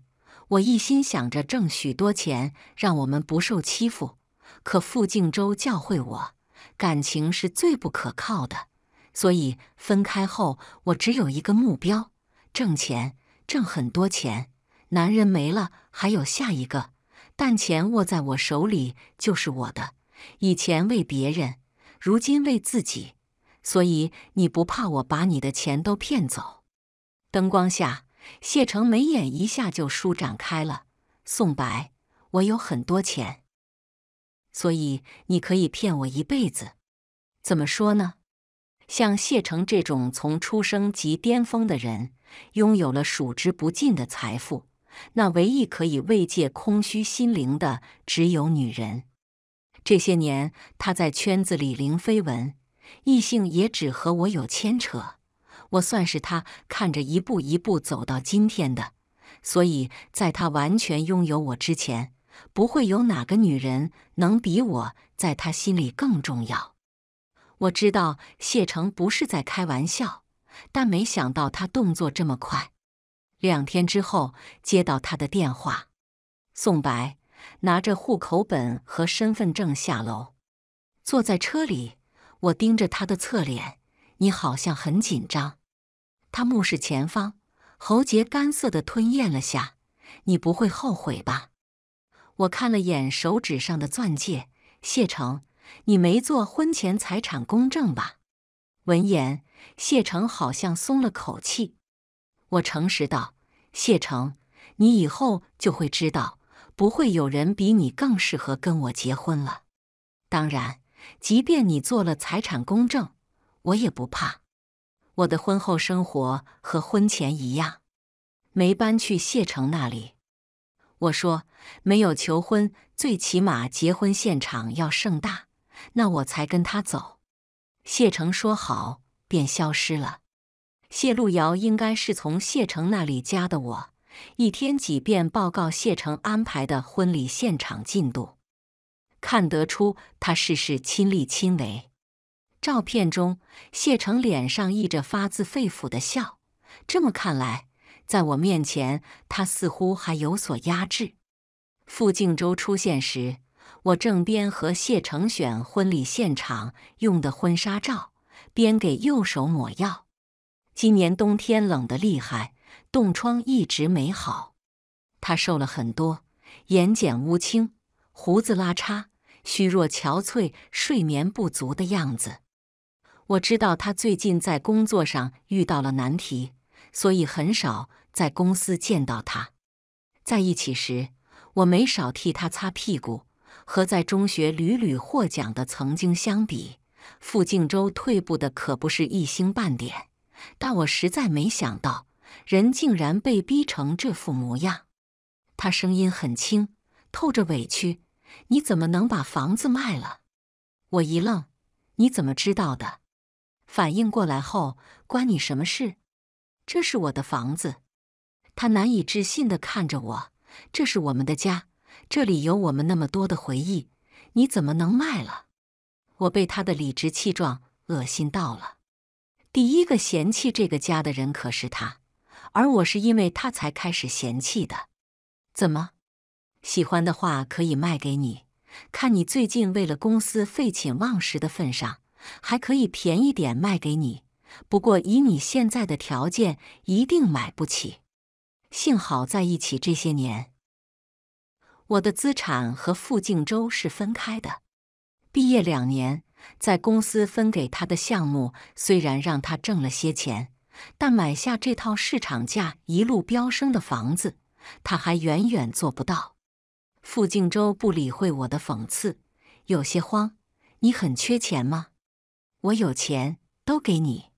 我一心想着挣许多钱，让我们不受欺负。可傅静洲教会我，感情是最不可靠的。所以分开后，我只有一个目标：挣钱，挣很多钱。男人没了还有下一个，但钱握在我手里就是我的。以前为别人，如今为自己，所以你不怕我把你的钱都骗走？灯光下，谢成眉眼一下就舒展开了。宋白，我有很多钱，所以你可以骗我一辈子。怎么说呢？像谢成这种从出生即巅峰的人，拥有了数之不尽的财富。那唯一可以慰藉空虚心灵的，只有女人。这些年，他在圈子里零绯闻，异性也只和我有牵扯。我算是他看着一步一步走到今天的，所以在他完全拥有我之前，不会有哪个女人能比我在他心里更重要。我知道谢成不是在开玩笑，但没想到他动作这么快。两天之后，接到他的电话，宋白拿着户口本和身份证下楼，坐在车里，我盯着他的侧脸，你好像很紧张。他目视前方，喉结干涩的吞咽了下，你不会后悔吧？我看了眼手指上的钻戒，谢成，你没做婚前财产公证吧？闻言，谢成好像松了口气，我诚实道。谢成，你以后就会知道，不会有人比你更适合跟我结婚了。当然，即便你做了财产公证，我也不怕。我的婚后生活和婚前一样，没搬去谢成那里。我说，没有求婚，最起码结婚现场要盛大，那我才跟他走。谢成说好，便消失了。谢路遥应该是从谢成那里加的。我一天几遍报告谢成安排的婚礼现场进度，看得出他事事亲力亲为。照片中，谢成脸上溢着发自肺腑的笑。这么看来，在我面前，他似乎还有所压制。傅静洲出现时，我正边和谢成选婚礼现场用的婚纱照，边给右手抹药。今年冬天冷得厉害，冻疮一直没好，他瘦了很多，眼睑乌青，胡子拉碴，虚弱憔悴，睡眠不足的样子。我知道他最近在工作上遇到了难题，所以很少在公司见到他。在一起时，我没少替他擦屁股。和在中学屡屡获奖的曾经相比，傅静洲退步的可不是一星半点。但我实在没想到，人竟然被逼成这副模样。他声音很轻，透着委屈：“你怎么能把房子卖了？”我一愣：“你怎么知道的？”反应过来后，关你什么事？这是我的房子。他难以置信地看着我：“这是我们的家，这里有我们那么多的回忆，你怎么能卖了？”我被他的理直气壮恶心到了。第一个嫌弃这个家的人可是他，而我是因为他才开始嫌弃的。怎么？喜欢的话可以卖给你，看你最近为了公司废寝忘食的份上，还可以便宜点卖给你。不过以你现在的条件，一定买不起。幸好在一起这些年，我的资产和傅静洲是分开的。毕业两年。在公司分给他的项目虽然让他挣了些钱，但买下这套市场价一路飙升的房子，他还远远做不到。傅静洲不理会我的讽刺，有些慌：“你很缺钱吗？我有钱，都给你。”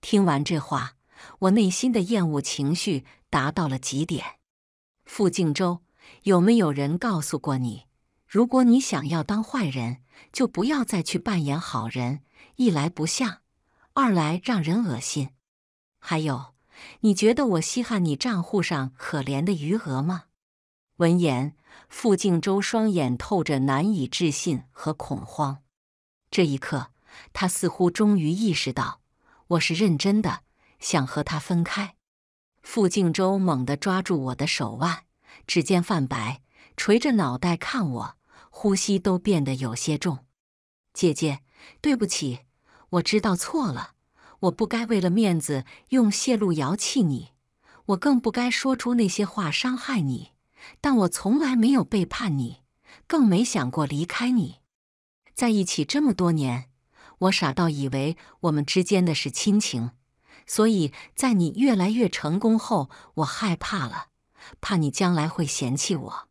听完这话，我内心的厌恶情绪达到了极点。傅静洲，有没有人告诉过你？如果你想要当坏人，就不要再去扮演好人。一来不像，二来让人恶心。还有，你觉得我稀罕你账户上可怜的余额吗？闻言，傅静周双眼透着难以置信和恐慌。这一刻，他似乎终于意识到，我是认真的，想和他分开。傅静周猛地抓住我的手腕，指尖泛白。垂着脑袋看我，呼吸都变得有些重。姐姐，对不起，我知道错了，我不该为了面子用泄露摇气你，我更不该说出那些话伤害你。但我从来没有背叛你，更没想过离开你。在一起这么多年，我傻到以为我们之间的是亲情，所以在你越来越成功后，我害怕了，怕你将来会嫌弃我。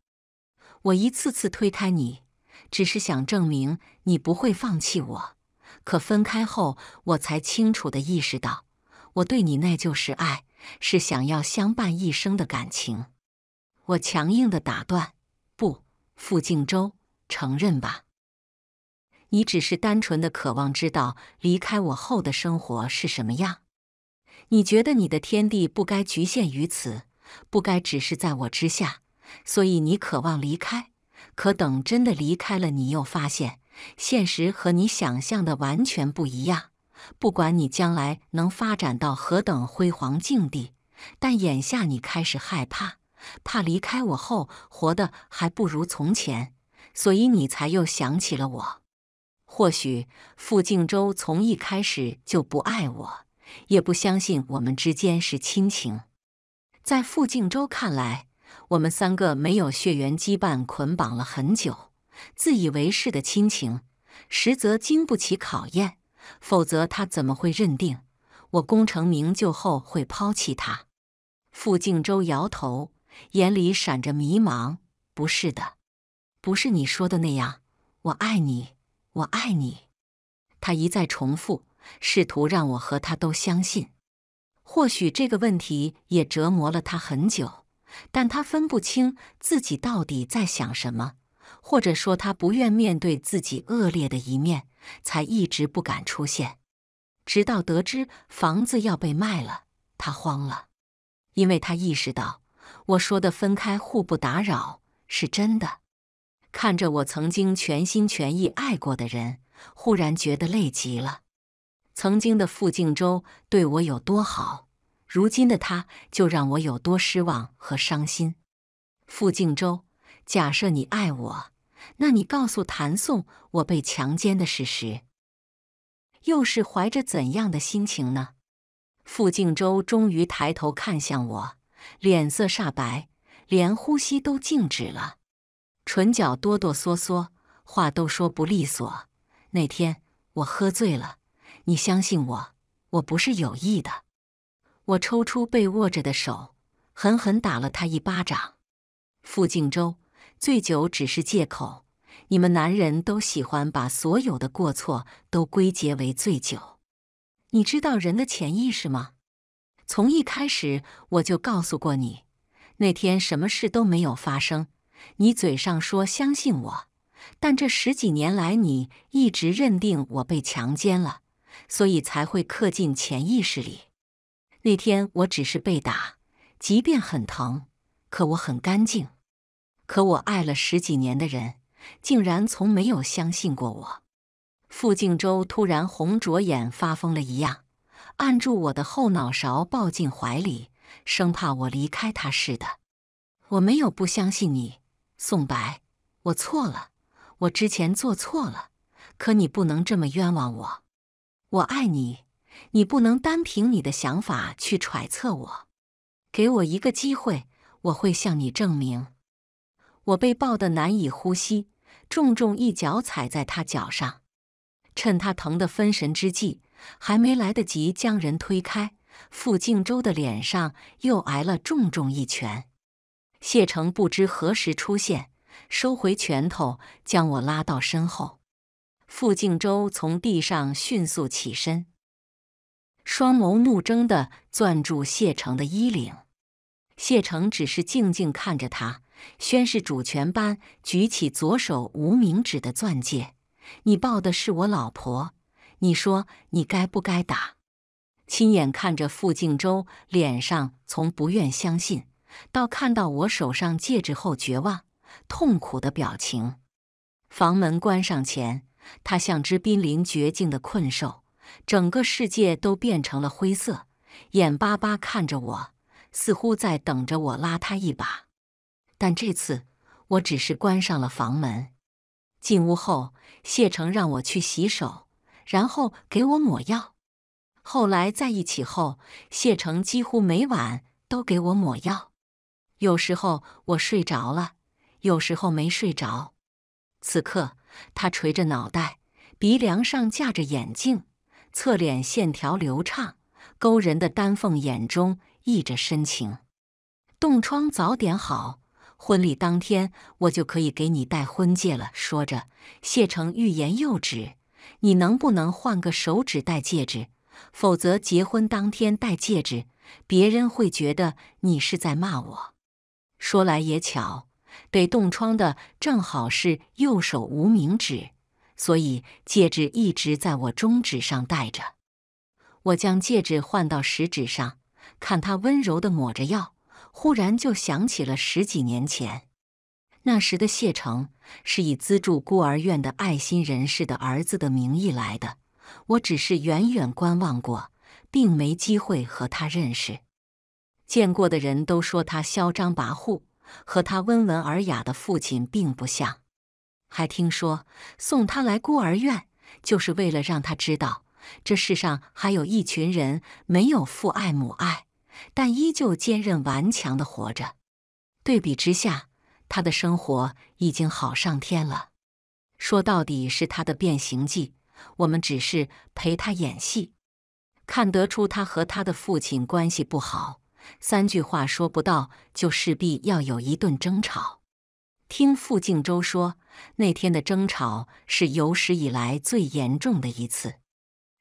我一次次推开你，只是想证明你不会放弃我。可分开后，我才清楚的意识到，我对你那就是爱，是想要相伴一生的感情。我强硬的打断：“不，傅静洲，承认吧，你只是单纯的渴望知道离开我后的生活是什么样。你觉得你的天地不该局限于此，不该只是在我之下。”所以你渴望离开，可等真的离开了，你又发现现实和你想象的完全不一样。不管你将来能发展到何等辉煌境地，但眼下你开始害怕，怕离开我后活得还不如从前，所以你才又想起了我。或许傅静洲从一开始就不爱我，也不相信我们之间是亲情，在傅静洲看来。我们三个没有血缘羁绊捆绑了很久，自以为是的亲情，实则经不起考验。否则他怎么会认定我功成名就后会抛弃他？傅静舟摇头，眼里闪着迷茫：“不是的，不是你说的那样。我爱你，我爱你。”他一再重复，试图让我和他都相信。或许这个问题也折磨了他很久。但他分不清自己到底在想什么，或者说他不愿面对自己恶劣的一面，才一直不敢出现。直到得知房子要被卖了，他慌了，因为他意识到我说的分开、互不打扰是真的。看着我曾经全心全意爱过的人，忽然觉得累极了。曾经的傅静洲对我有多好？如今的他，就让我有多失望和伤心。傅静周，假设你爱我，那你告诉谭颂我被强奸的事实，又是怀着怎样的心情呢？傅静周终于抬头看向我，脸色煞白，连呼吸都静止了，唇角哆哆嗦嗦，话都说不利索。那天我喝醉了，你相信我，我不是有意的。我抽出被握着的手，狠狠打了他一巴掌。傅静洲，醉酒只是借口。你们男人都喜欢把所有的过错都归结为醉酒。你知道人的潜意识吗？从一开始我就告诉过你，那天什么事都没有发生。你嘴上说相信我，但这十几年来你一直认定我被强奸了，所以才会刻进潜意识里。那天我只是被打，即便很疼，可我很干净。可我爱了十几年的人，竟然从没有相信过我。傅静周突然红着眼，发疯了一样，按住我的后脑勺，抱进怀里，生怕我离开他似的。我没有不相信你，宋白，我错了，我之前做错了，可你不能这么冤枉我。我爱你。你不能单凭你的想法去揣测我。给我一个机会，我会向你证明。我被抱得难以呼吸，重重一脚踩在他脚上。趁他疼得分神之际，还没来得及将人推开，傅静洲的脸上又挨了重重一拳。谢成不知何时出现，收回拳头，将我拉到身后。傅静洲从地上迅速起身。双眸怒睁地攥住谢成的衣领，谢成只是静静看着他，宣誓主权般举起左手无名指的钻戒：“你抱的是我老婆，你说你该不该打？”亲眼看着傅静洲脸上从不愿相信，到看到我手上戒指后绝望、痛苦的表情，房门关上前，他像只濒临绝境的困兽。整个世界都变成了灰色，眼巴巴看着我，似乎在等着我拉他一把。但这次我只是关上了房门。进屋后，谢成让我去洗手，然后给我抹药。后来在一起后，谢成几乎每晚都给我抹药。有时候我睡着了，有时候没睡着。此刻，他垂着脑袋，鼻梁上架着眼镜。侧脸线条流畅，勾人的丹凤眼中溢着深情。冻疮早点好，婚礼当天我就可以给你戴婚戒了。说着，谢成欲言又止：“你能不能换个手指戴戒指？否则结婚当天戴戒指，别人会觉得你是在骂我。”说来也巧，得冻疮的正好是右手无名指。所以戒指一直在我中指上戴着。我将戒指换到食指上，看他温柔地抹着药，忽然就想起了十几年前。那时的谢成是以资助孤儿院的爱心人士的儿子的名义来的，我只是远远观望过，并没机会和他认识。见过的人都说他嚣张跋扈，和他温文尔雅的父亲并不像。还听说送他来孤儿院，就是为了让他知道，这世上还有一群人没有父爱母爱，但依旧坚韧顽强的活着。对比之下，他的生活已经好上天了。说到底是他的变形计，我们只是陪他演戏。看得出他和他的父亲关系不好，三句话说不到，就势必要有一顿争吵。听傅静周说。那天的争吵是有史以来最严重的一次。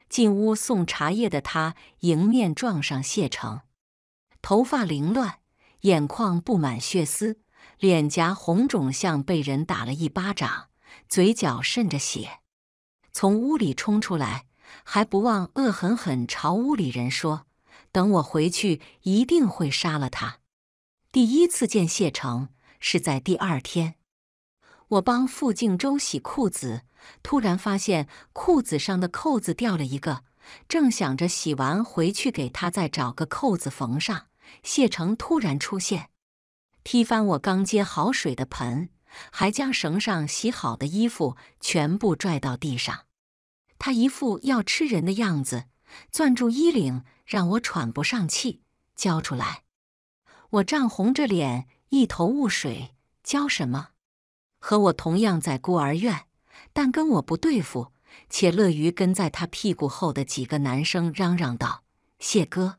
进屋送茶叶的他迎面撞上谢成，头发凌乱，眼眶布满血丝，脸颊红肿，像被人打了一巴掌，嘴角渗着血。从屋里冲出来，还不忘恶狠狠朝屋里人说：“等我回去，一定会杀了他。”第一次见谢成是在第二天。我帮傅静周洗裤子，突然发现裤子上的扣子掉了一个，正想着洗完回去给他再找个扣子缝上，谢成突然出现，踢翻我刚接好水的盆，还将绳上洗好的衣服全部拽到地上。他一副要吃人的样子，攥住衣领让我喘不上气，交出来！我涨红着脸，一头雾水，交什么？和我同样在孤儿院，但跟我不对付，且乐于跟在他屁股后的几个男生嚷嚷道：“谢哥，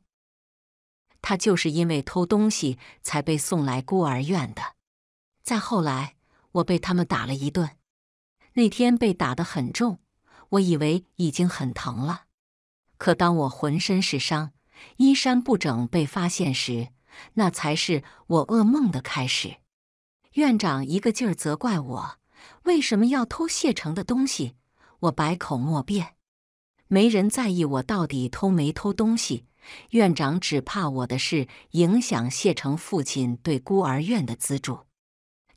他就是因为偷东西才被送来孤儿院的。”再后来，我被他们打了一顿，那天被打得很重，我以为已经很疼了，可当我浑身是伤、衣衫不整被发现时，那才是我噩梦的开始。院长一个劲儿责怪我，为什么要偷谢成的东西？我百口莫辩。没人在意我到底偷没偷东西，院长只怕我的事影响谢成父亲对孤儿院的资助。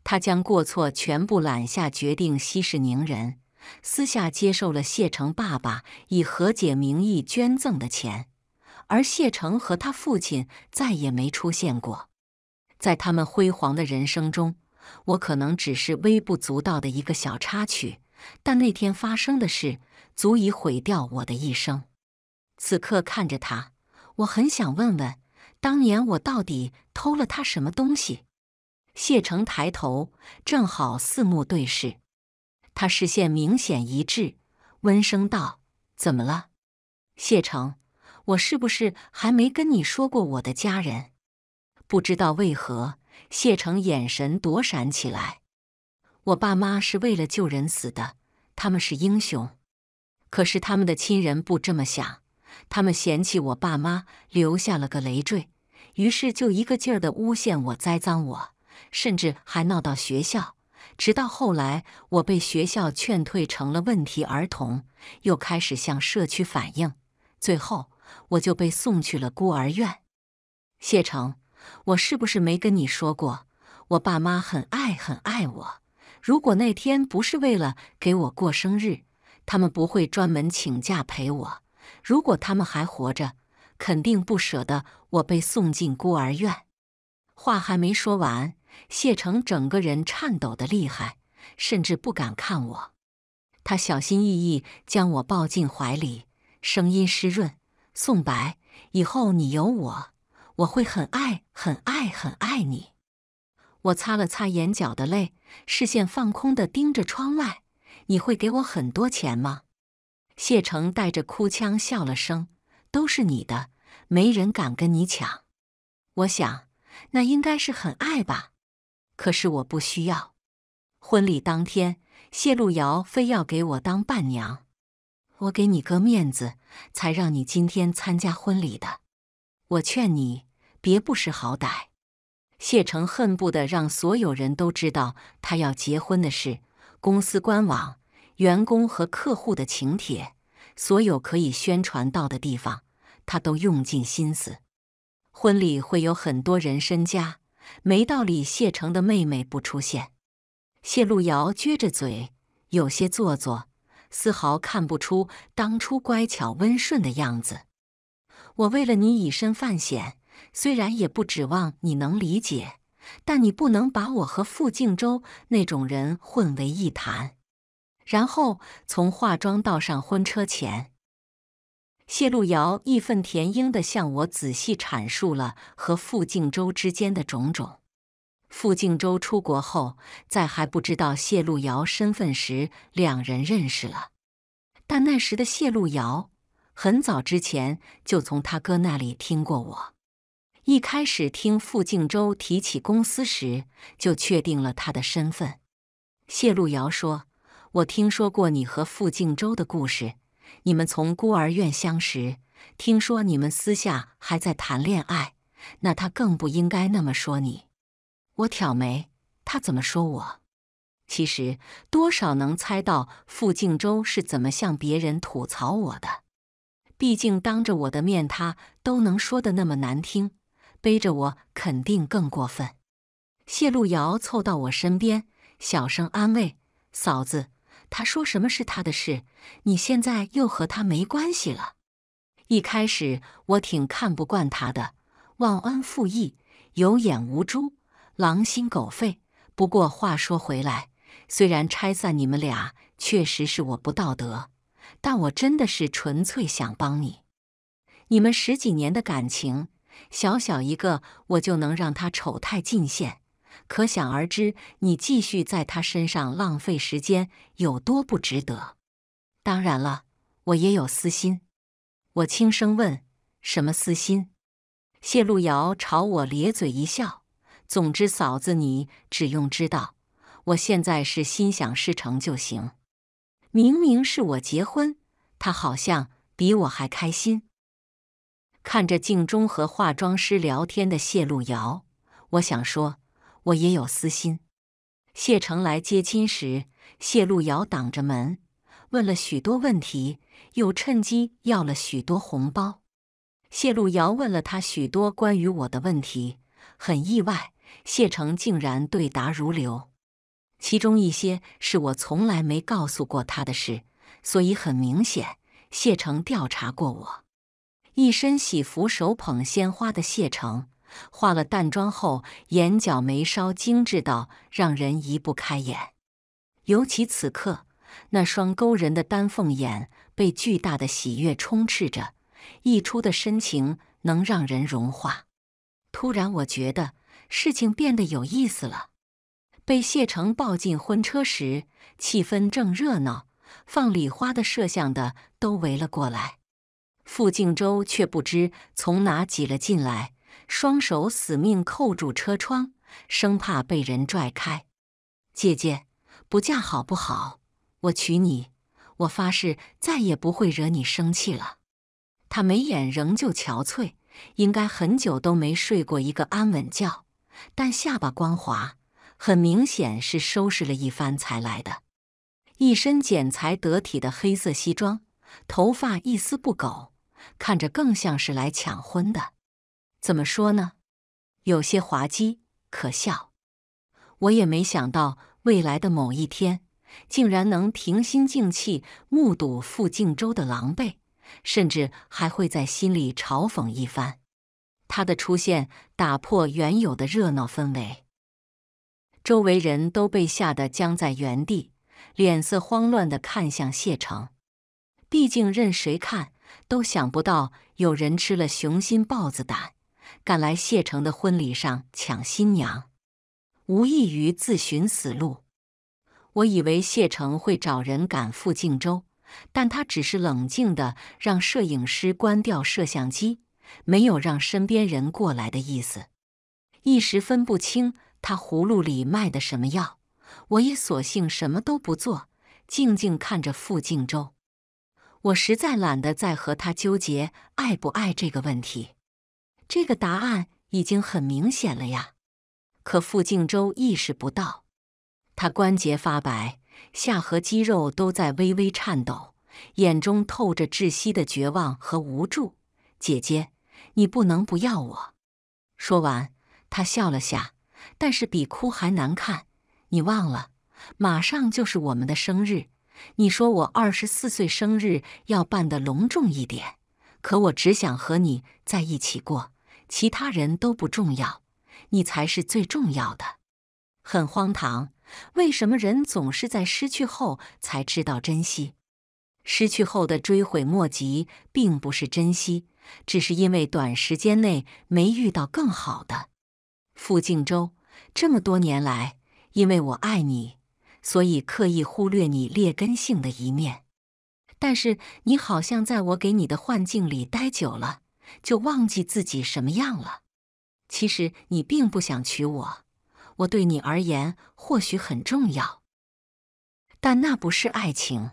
他将过错全部揽下，决定息事宁人，私下接受了谢成爸爸以和解名义捐赠的钱，而谢成和他父亲再也没出现过，在他们辉煌的人生中。我可能只是微不足道的一个小插曲，但那天发生的事足以毁掉我的一生。此刻看着他，我很想问问，当年我到底偷了他什么东西？谢成抬头，正好四目对视，他视线明显一致，温声道：“怎么了，谢成？我是不是还没跟你说过我的家人？”不知道为何。谢成眼神躲闪起来。我爸妈是为了救人死的，他们是英雄。可是他们的亲人不这么想，他们嫌弃我爸妈留下了个累赘，于是就一个劲儿的诬陷我、栽赃我，甚至还闹到学校。直到后来，我被学校劝退成了问题儿童，又开始向社区反映，最后我就被送去了孤儿院。谢成。我是不是没跟你说过，我爸妈很爱很爱我？如果那天不是为了给我过生日，他们不会专门请假陪我。如果他们还活着，肯定不舍得我被送进孤儿院。话还没说完，谢成整个人颤抖的厉害，甚至不敢看我。他小心翼翼将我抱进怀里，声音湿润：“宋白，以后你有我。”我会很爱，很爱，很爱你。我擦了擦眼角的泪，视线放空的盯着窗外。你会给我很多钱吗？谢成带着哭腔笑了声：“都是你的，没人敢跟你抢。”我想，那应该是很爱吧。可是我不需要。婚礼当天，谢路遥非要给我当伴娘，我给你个面子，才让你今天参加婚礼的。我劝你。别不识好歹！谢成恨不得让所有人都知道他要结婚的事。公司官网、员工和客户的请帖，所有可以宣传到的地方，他都用尽心思。婚礼会有很多人，身家没道理，谢成的妹妹不出现。谢路遥撅着嘴，有些做作，丝毫看不出当初乖巧温顺的样子。我为了你以身犯险。虽然也不指望你能理解，但你不能把我和傅静洲那种人混为一谈。然后从化妆到上婚车前，谢路遥义愤填膺地向我仔细阐述了和傅静洲之间的种种。傅静洲出国后，在还不知道谢路遥身份时，两人认识了。但那时的谢路遥很早之前就从他哥那里听过我。一开始听傅静周提起公司时，就确定了他的身份。谢路遥说：“我听说过你和傅静周的故事，你们从孤儿院相识，听说你们私下还在谈恋爱。”那他更不应该那么说你。我挑眉，他怎么说我？其实多少能猜到傅静周是怎么向别人吐槽我的。毕竟当着我的面，他都能说的那么难听。背着我肯定更过分。谢路遥凑到我身边，小声安慰嫂子：“他说什么是他的事，你现在又和他没关系了。一开始我挺看不惯他的忘恩负义、有眼无珠、狼心狗肺。不过话说回来，虽然拆散你们俩确实是我不道德，但我真的是纯粹想帮你。你们十几年的感情。”小小一个我就能让他丑态尽现，可想而知，你继续在他身上浪费时间有多不值得。当然了，我也有私心。我轻声问：“什么私心？”谢路遥朝我咧嘴一笑。总之，嫂子，你只用知道，我现在是心想事成就行。明明是我结婚，他好像比我还开心。看着镜中和化妆师聊天的谢路遥，我想说，我也有私心。谢成来接亲时，谢路遥挡着门，问了许多问题，又趁机要了许多红包。谢路遥问了他许多关于我的问题，很意外，谢成竟然对答如流。其中一些是我从来没告诉过他的事，所以很明显，谢成调查过我。一身喜服、手捧鲜花的谢成，化了淡妆后，眼角眉梢精致到让人移不开眼。尤其此刻，那双勾人的丹凤眼被巨大的喜悦充斥着，溢出的深情能让人融化。突然，我觉得事情变得有意思了。被谢成抱进婚车时，气氛正热闹，放礼花的、摄像的都围了过来。傅静洲却不知从哪挤了进来，双手死命扣住车窗，生怕被人拽开。姐姐，不嫁好不好？我娶你，我发誓再也不会惹你生气了。他眉眼仍旧憔悴，应该很久都没睡过一个安稳觉，但下巴光滑，很明显是收拾了一番才来的。一身剪裁得体的黑色西装，头发一丝不苟。看着更像是来抢婚的，怎么说呢？有些滑稽可笑。我也没想到未来的某一天，竟然能平心静气目睹傅静洲的狼狈，甚至还会在心里嘲讽一番。他的出现打破原有的热闹氛围，周围人都被吓得僵在原地，脸色慌乱地看向谢成。毕竟，任谁看。都想不到有人吃了雄心豹子胆，敢来谢成的婚礼上抢新娘，无异于自寻死路。我以为谢成会找人赶赴靖州，但他只是冷静的让摄影师关掉摄像机，没有让身边人过来的意思。一时分不清他葫芦里卖的什么药，我也索性什么都不做，静静看着傅静州。我实在懒得再和他纠结爱不爱这个问题，这个答案已经很明显了呀。可傅静周意识不到，他关节发白，下颌肌肉都在微微颤抖，眼中透着窒息的绝望和无助。姐姐，你不能不要我！说完，他笑了下，但是比哭还难看。你忘了，马上就是我们的生日。你说我二十四岁生日要办得隆重一点，可我只想和你在一起过，其他人都不重要，你才是最重要的。很荒唐，为什么人总是在失去后才知道珍惜？失去后的追悔莫及并不是珍惜，只是因为短时间内没遇到更好的。傅静周，这么多年来，因为我爱你。所以刻意忽略你劣根性的一面，但是你好像在我给你的幻境里待久了，就忘记自己什么样了。其实你并不想娶我，我对你而言或许很重要，但那不是爱情。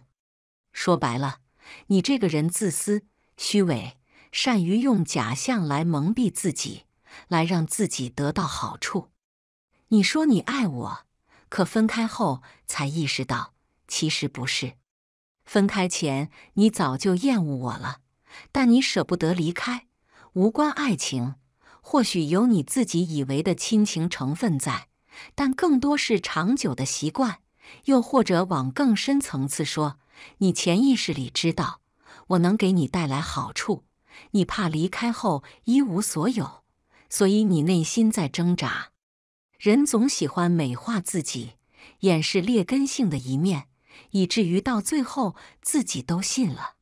说白了，你这个人自私、虚伪，善于用假象来蒙蔽自己，来让自己得到好处。你说你爱我。可分开后才意识到，其实不是。分开前你早就厌恶我了，但你舍不得离开，无关爱情，或许有你自己以为的亲情成分在，但更多是长久的习惯。又或者往更深层次说，你潜意识里知道我能给你带来好处，你怕离开后一无所有，所以你内心在挣扎。人总喜欢美化自己，掩饰劣根性的一面，以至于到最后自己都信了。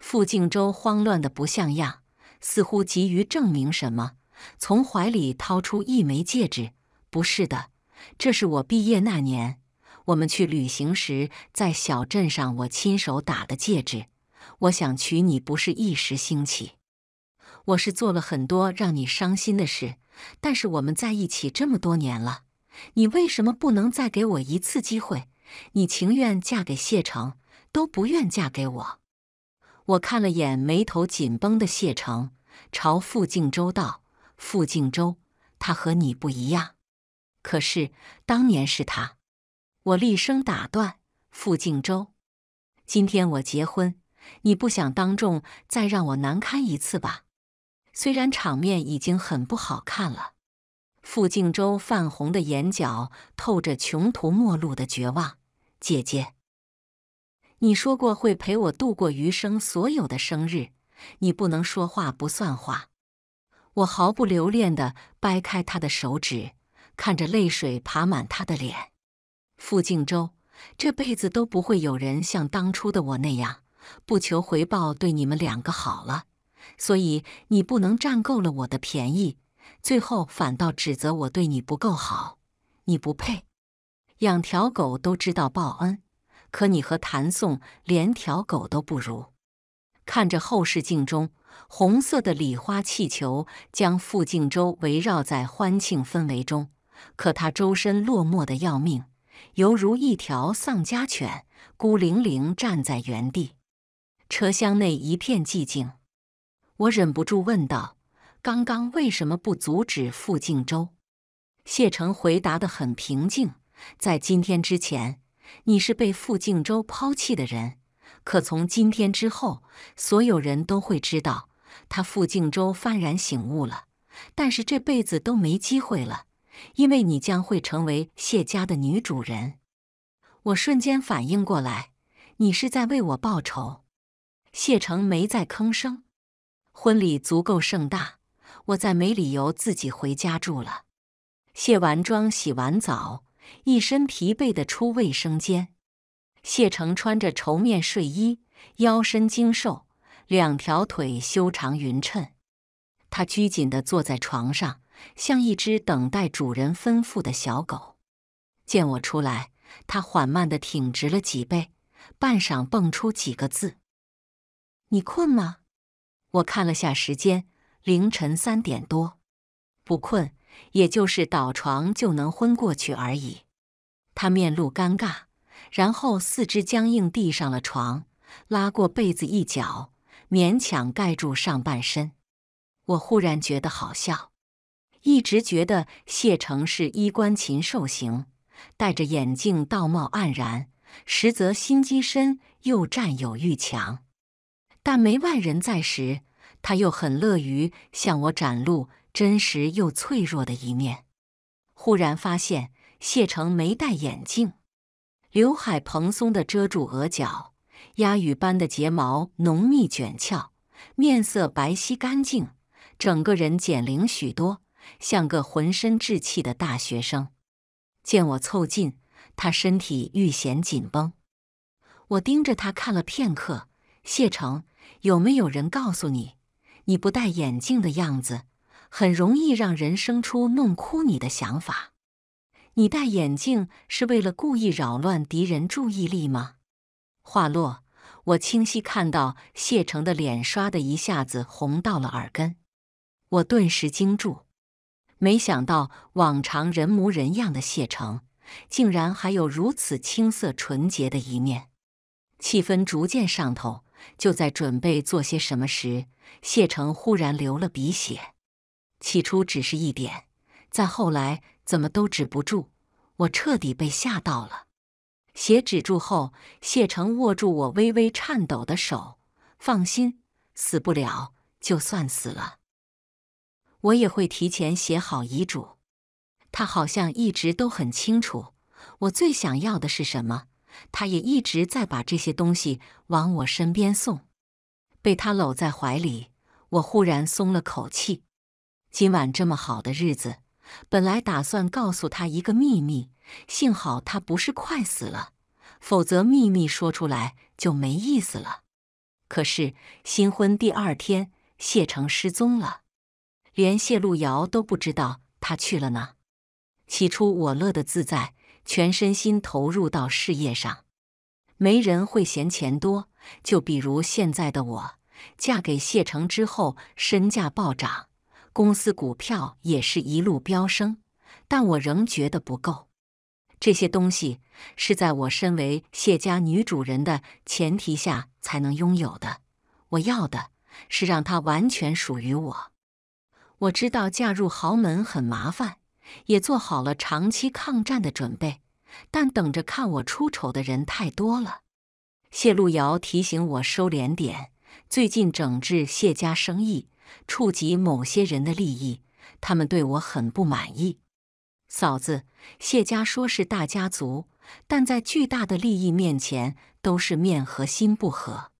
傅静周慌乱的不像样，似乎急于证明什么，从怀里掏出一枚戒指。不是的，这是我毕业那年，我们去旅行时，在小镇上我亲手打的戒指。我想娶你不是一时兴起，我是做了很多让你伤心的事。但是我们在一起这么多年了，你为什么不能再给我一次机会？你情愿嫁给谢成，都不愿嫁给我。我看了眼眉头紧绷的谢成，朝傅静州道：“傅静州，他和你不一样。可是当年是他。”我厉声打断：“傅静州，今天我结婚，你不想当众再让我难堪一次吧？”虽然场面已经很不好看了，傅静舟泛红的眼角透着穷途末路的绝望。姐姐，你说过会陪我度过余生所有的生日，你不能说话不算话。我毫不留恋地掰开他的手指，看着泪水爬满他的脸。傅静舟这辈子都不会有人像当初的我那样，不求回报对你们两个好了。所以你不能占够了我的便宜，最后反倒指责我对你不够好，你不配。养条狗都知道报恩，可你和谭宋连条狗都不如。看着后视镜中红色的礼花气球将傅静洲围绕在欢庆氛围中，可他周身落寞的要命，犹如一条丧家犬，孤零零站在原地。车厢内一片寂静。我忍不住问道：“刚刚为什么不阻止傅静周？”谢成回答的很平静：“在今天之前，你是被傅静周抛弃的人；可从今天之后，所有人都会知道，他傅静周幡然醒悟了。但是这辈子都没机会了，因为你将会成为谢家的女主人。”我瞬间反应过来，你是在为我报仇。谢成没再吭声。婚礼足够盛大，我再没理由自己回家住了。卸完妆，洗完澡，一身疲惫的出卫生间。谢成穿着绸面睡衣，腰身精瘦，两条腿修长匀称。他拘谨的坐在床上，像一只等待主人吩咐的小狗。见我出来，他缓慢的挺直了脊背，半晌蹦出几个字：“你困吗？”我看了下时间，凌晨三点多，不困，也就是倒床就能昏过去而已。他面露尴尬，然后四肢僵硬地上了床，拉过被子一角，勉强盖住上半身。我忽然觉得好笑，一直觉得谢成是衣冠禽兽型，戴着眼镜，道貌岸然，实则心机深又占有欲强。但没外人在时，他又很乐于向我展露真实又脆弱的一面。忽然发现谢成没戴眼镜，刘海蓬松的遮住额角，鸭羽般的睫毛浓密卷翘，面色白皙干净，整个人减龄许多，像个浑身稚气的大学生。见我凑近，他身体愈显紧绷。我盯着他看了片刻，谢成。有没有人告诉你，你不戴眼镜的样子很容易让人生出弄哭你的想法？你戴眼镜是为了故意扰乱敌人注意力吗？话落，我清晰看到谢成的脸刷的一下子红到了耳根，我顿时惊住。没想到往常人模人样的谢成，竟然还有如此青涩纯洁的一面。气氛逐渐上头。就在准备做些什么时，谢成忽然流了鼻血。起初只是一点，再后来怎么都止不住。我彻底被吓到了。血止住后，谢成握住我微微颤抖的手，放心，死不了，就算死了，我也会提前写好遗嘱。他好像一直都很清楚我最想要的是什么。他也一直在把这些东西往我身边送，被他搂在怀里，我忽然松了口气。今晚这么好的日子，本来打算告诉他一个秘密，幸好他不是快死了，否则秘密说出来就没意思了。可是新婚第二天，谢成失踪了，连谢路遥都不知道他去了呢。起初我乐得自在。全身心投入到事业上，没人会嫌钱多。就比如现在的我，嫁给谢成之后，身价暴涨，公司股票也是一路飙升，但我仍觉得不够。这些东西是在我身为谢家女主人的前提下才能拥有的。我要的是让他完全属于我。我知道嫁入豪门很麻烦。也做好了长期抗战的准备，但等着看我出丑的人太多了。谢路遥提醒我收敛点，最近整治谢家生意，触及某些人的利益，他们对我很不满意。嫂子，谢家说是大家族，但在巨大的利益面前，都是面和心不和。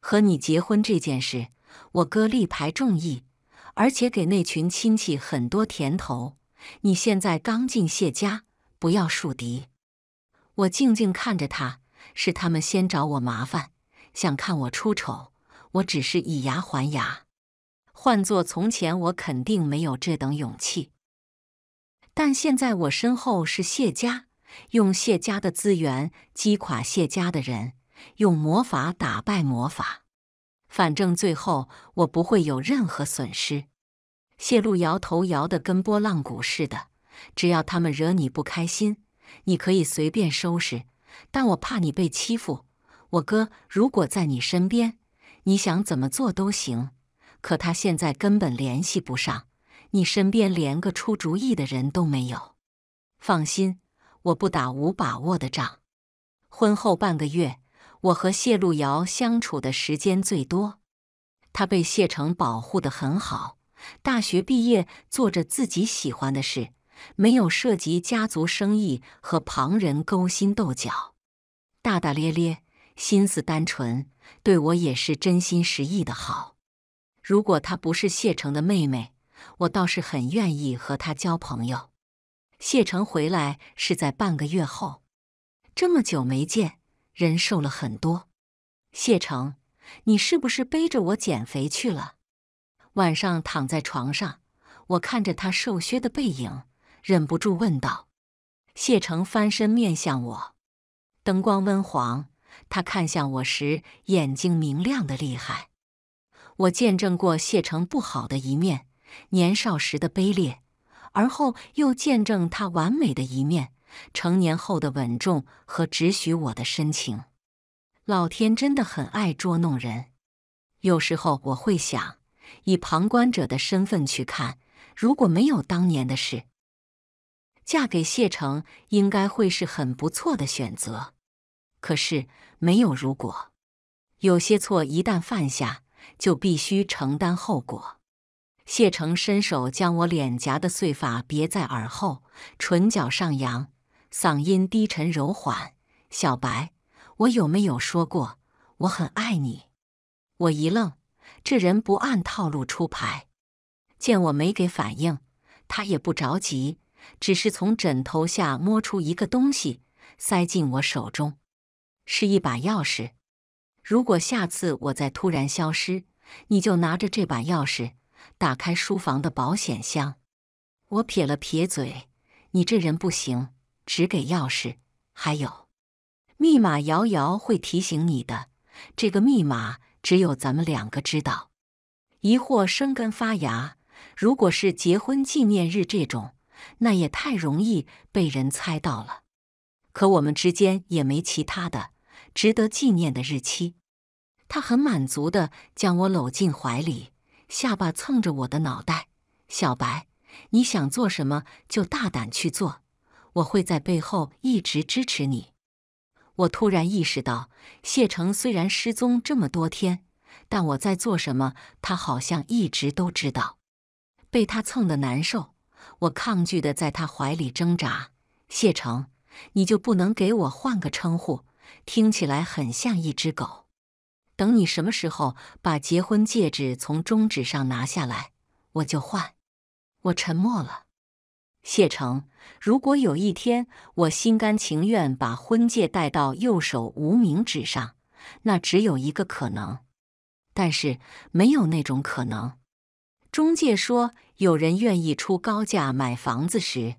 和你结婚这件事，我哥力排众议，而且给那群亲戚很多甜头。你现在刚进谢家，不要树敌。我静静看着他，是他们先找我麻烦，想看我出丑。我只是以牙还牙。换做从前，我肯定没有这等勇气。但现在我身后是谢家，用谢家的资源击垮谢家的人，用魔法打败魔法。反正最后我不会有任何损失。谢露摇头，摇得跟波浪鼓似的。只要他们惹你不开心，你可以随便收拾。但我怕你被欺负。我哥如果在你身边，你想怎么做都行。可他现在根本联系不上，你身边连个出主意的人都没有。放心，我不打无把握的仗。婚后半个月，我和谢露瑶相处的时间最多。他被谢成保护得很好。大学毕业，做着自己喜欢的事，没有涉及家族生意和旁人勾心斗角，大大咧咧，心思单纯，对我也是真心实意的好。如果她不是谢成的妹妹，我倒是很愿意和她交朋友。谢成回来是在半个月后，这么久没见，人瘦了很多。谢成，你是不是背着我减肥去了？晚上躺在床上，我看着他瘦削的背影，忍不住问道：“谢成，翻身面向我，灯光温黄。他看向我时，眼睛明亮的厉害。我见证过谢成不好的一面，年少时的卑劣；而后又见证他完美的一面，成年后的稳重和只许我的深情。老天真的很爱捉弄人，有时候我会想。”以旁观者的身份去看，如果没有当年的事，嫁给谢成应该会是很不错的选择。可是没有如果，有些错一旦犯下，就必须承担后果。谢成伸手将我脸颊的碎发别在耳后，唇角上扬，嗓音低沉柔缓：“小白，我有没有说过我很爱你？”我一愣。这人不按套路出牌，见我没给反应，他也不着急，只是从枕头下摸出一个东西，塞进我手中，是一把钥匙。如果下次我再突然消失，你就拿着这把钥匙打开书房的保险箱。我撇了撇嘴，你这人不行，只给钥匙，还有密码，瑶瑶会提醒你的。这个密码。只有咱们两个知道，疑惑生根发芽。如果是结婚纪念日这种，那也太容易被人猜到了。可我们之间也没其他的值得纪念的日期。他很满足地将我搂进怀里，下巴蹭着我的脑袋。小白，你想做什么就大胆去做，我会在背后一直支持你。我突然意识到，谢成虽然失踪这么多天，但我在做什么，他好像一直都知道。被他蹭的难受，我抗拒的在他怀里挣扎。谢成，你就不能给我换个称呼？听起来很像一只狗。等你什么时候把结婚戒指从中指上拿下来，我就换。我沉默了。谢成，如果有一天我心甘情愿把婚戒戴到右手无名指上，那只有一个可能，但是没有那种可能。中介说有人愿意出高价买房子时，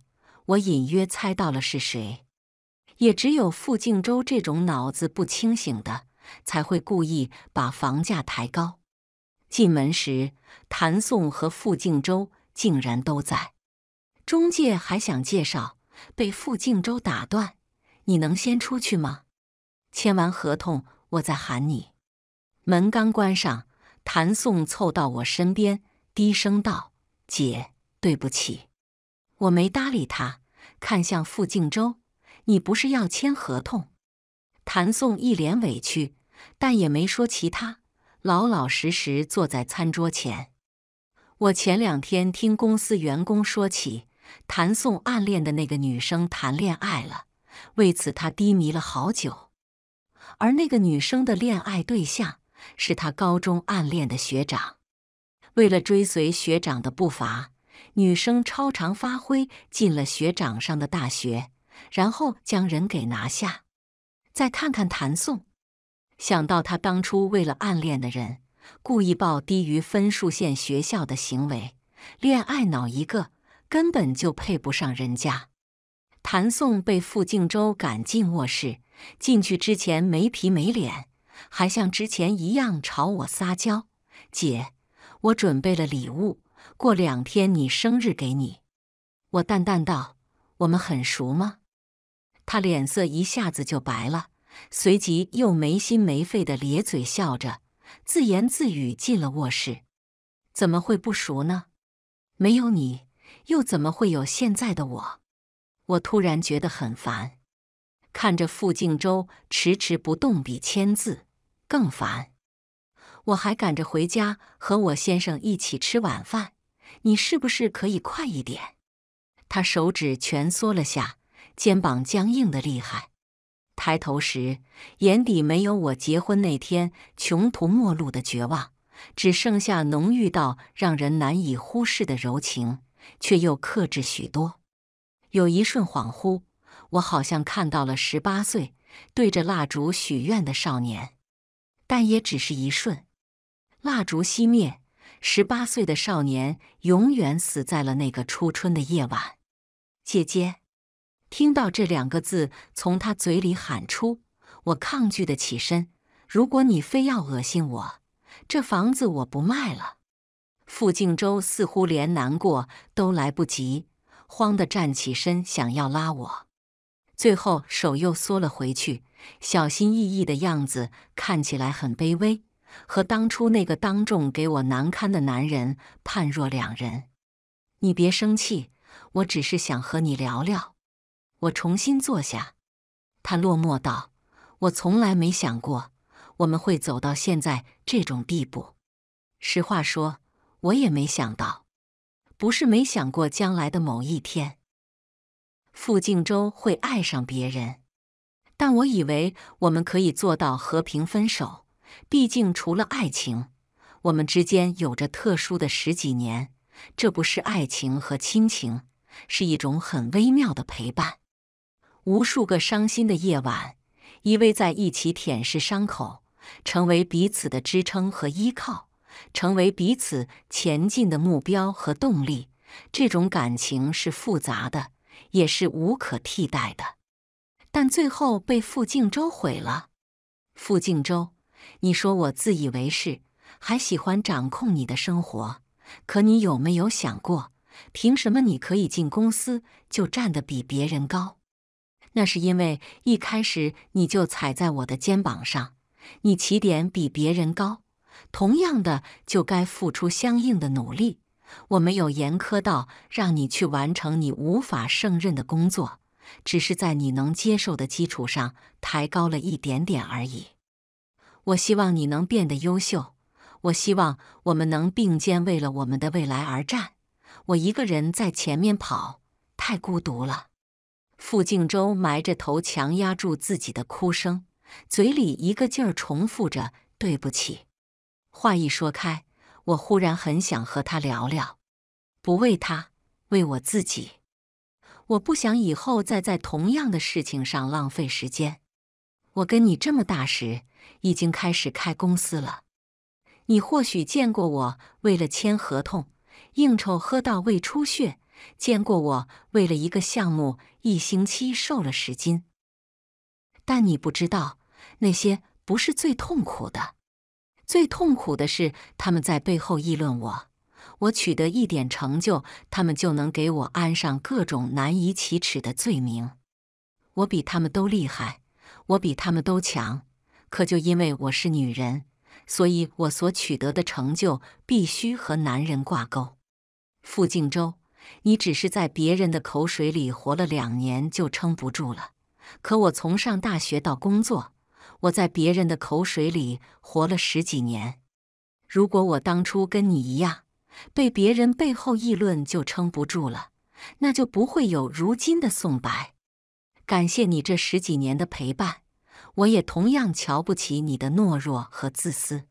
我隐约猜到了是谁。也只有傅敬州这种脑子不清醒的，才会故意把房价抬高。进门时，谭宋和傅敬州竟然都在。中介还想介绍，被傅静洲打断。你能先出去吗？签完合同我再喊你。门刚关上，谭颂凑到我身边，低声道：“姐，对不起。”我没搭理他，看向傅静洲：“你不是要签合同？”谭颂一脸委屈，但也没说其他，老老实实坐在餐桌前。我前两天听公司员工说起。谭宋暗恋的那个女生谈恋爱了，为此他低迷了好久。而那个女生的恋爱对象是他高中暗恋的学长。为了追随学长的步伐，女生超常发挥，进了学长上的大学，然后将人给拿下。再看看谭宋，想到他当初为了暗恋的人故意报低于分数线学校的行为，恋爱脑一个。根本就配不上人家。谭宋被傅静周赶进卧室，进去之前没皮没脸，还像之前一样朝我撒娇：“姐，我准备了礼物，过两天你生日给你。”我淡淡道：“我们很熟吗？”他脸色一下子就白了，随即又没心没肺的咧嘴笑着，自言自语进了卧室：“怎么会不熟呢？没有你。”又怎么会有现在的我？我突然觉得很烦，看着傅静周迟迟不动笔签字，更烦。我还赶着回家和我先生一起吃晚饭，你是不是可以快一点？他手指蜷缩了下，肩膀僵硬的厉害。抬头时，眼底没有我结婚那天穷途末路的绝望，只剩下浓郁到让人难以忽视的柔情。却又克制许多。有一瞬恍惚，我好像看到了十八岁对着蜡烛许愿的少年，但也只是一瞬。蜡烛熄灭，十八岁的少年永远死在了那个初春的夜晚。姐姐，听到这两个字从他嘴里喊出，我抗拒的起身。如果你非要恶心我，这房子我不卖了。傅静洲似乎连难过都来不及，慌得站起身想要拉我，最后手又缩了回去，小心翼翼的样子看起来很卑微，和当初那个当众给我难堪的男人判若两人。你别生气，我只是想和你聊聊。我重新坐下，他落寞道：“我从来没想过我们会走到现在这种地步。实话说。”我也没想到，不是没想过将来的某一天，傅敬洲会爱上别人，但我以为我们可以做到和平分手。毕竟，除了爱情，我们之间有着特殊的十几年。这不是爱情和亲情，是一种很微妙的陪伴。无数个伤心的夜晚，依偎在一起舔舐伤口，成为彼此的支撑和依靠。成为彼此前进的目标和动力，这种感情是复杂的，也是无可替代的。但最后被傅敬洲毁了。傅敬洲，你说我自以为是，还喜欢掌控你的生活。可你有没有想过，凭什么你可以进公司就站得比别人高？那是因为一开始你就踩在我的肩膀上，你起点比别人高。同样的，就该付出相应的努力。我没有严苛到让你去完成你无法胜任的工作，只是在你能接受的基础上抬高了一点点而已。我希望你能变得优秀。我希望我们能并肩为了我们的未来而战。我一个人在前面跑，太孤独了。傅静洲埋着头，强压住自己的哭声，嘴里一个劲儿重复着：“对不起。”话一说开，我忽然很想和他聊聊，不为他，为我自己。我不想以后再在同样的事情上浪费时间。我跟你这么大时，已经开始开公司了。你或许见过我为了签合同，应酬喝到胃出血；见过我为了一个项目，一星期瘦了十斤。但你不知道，那些不是最痛苦的。最痛苦的是，他们在背后议论我。我取得一点成就，他们就能给我安上各种难以启齿的罪名。我比他们都厉害，我比他们都强。可就因为我是女人，所以我所取得的成就必须和男人挂钩。傅静洲，你只是在别人的口水里活了两年就撑不住了。可我从上大学到工作。我在别人的口水里活了十几年。如果我当初跟你一样，被别人背后议论就撑不住了，那就不会有如今的宋白。感谢你这十几年的陪伴，我也同样瞧不起你的懦弱和自私。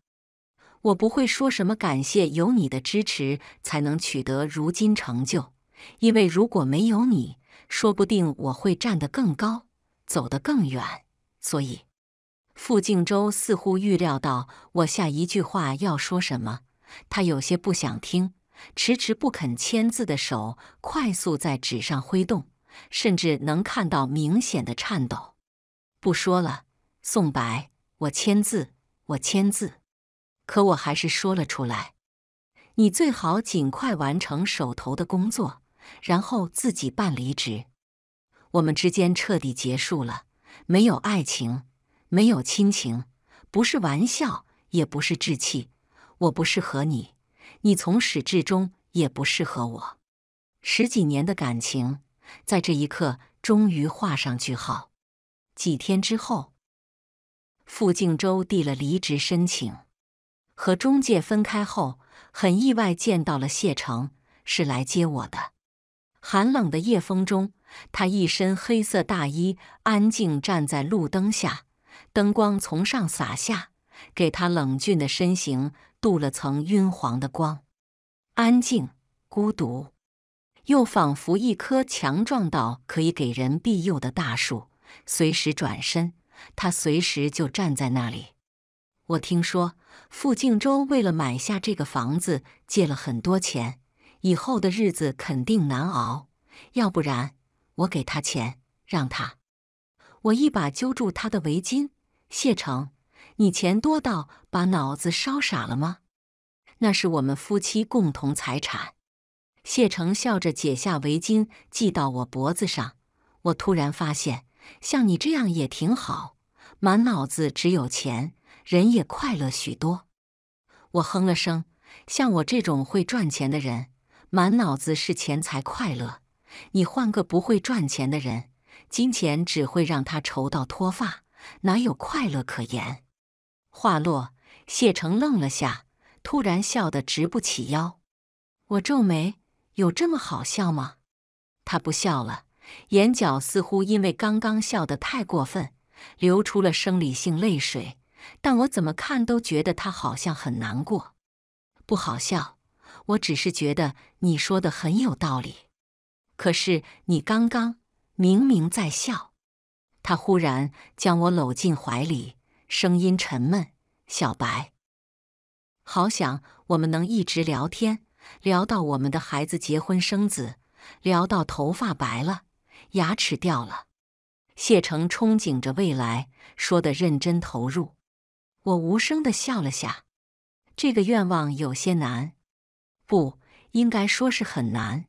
我不会说什么感谢有你的支持才能取得如今成就，因为如果没有你，说不定我会站得更高，走得更远。所以。傅静洲似乎预料到我下一句话要说什么，他有些不想听，迟迟不肯签字的手快速在纸上挥动，甚至能看到明显的颤抖。不说了，宋白，我签字，我签字。可我还是说了出来：“你最好尽快完成手头的工作，然后自己办离职。我们之间彻底结束了，没有爱情。”没有亲情，不是玩笑，也不是志气。我不适合你，你从始至终也不适合我。十几年的感情，在这一刻终于画上句号。几天之后，傅静洲递了离职申请，和中介分开后，很意外见到了谢成，是来接我的。寒冷的夜风中，他一身黑色大衣，安静站在路灯下。灯光从上洒下，给他冷峻的身形镀了层晕黄的光。安静、孤独，又仿佛一棵强壮到可以给人庇佑的大树。随时转身，他随时就站在那里。我听说傅静州为了买下这个房子借了很多钱，以后的日子肯定难熬。要不然，我给他钱，让他……我一把揪住他的围巾。谢成，你钱多到把脑子烧傻了吗？那是我们夫妻共同财产。谢成笑着解下围巾系到我脖子上。我突然发现，像你这样也挺好，满脑子只有钱，人也快乐许多。我哼了声，像我这种会赚钱的人，满脑子是钱才快乐。你换个不会赚钱的人，金钱只会让他愁到脱发。哪有快乐可言？话落，谢成愣了下，突然笑得直不起腰。我皱眉：“有这么好笑吗？”他不笑了，眼角似乎因为刚刚笑得太过分，流出了生理性泪水。但我怎么看都觉得他好像很难过，不好笑。我只是觉得你说的很有道理。可是你刚刚明明在笑。他忽然将我搂进怀里，声音沉闷：“小白，好想我们能一直聊天，聊到我们的孩子结婚生子，聊到头发白了，牙齿掉了。”谢成憧憬着未来，说的认真投入。我无声的笑了下。这个愿望有些难，不，应该说是很难。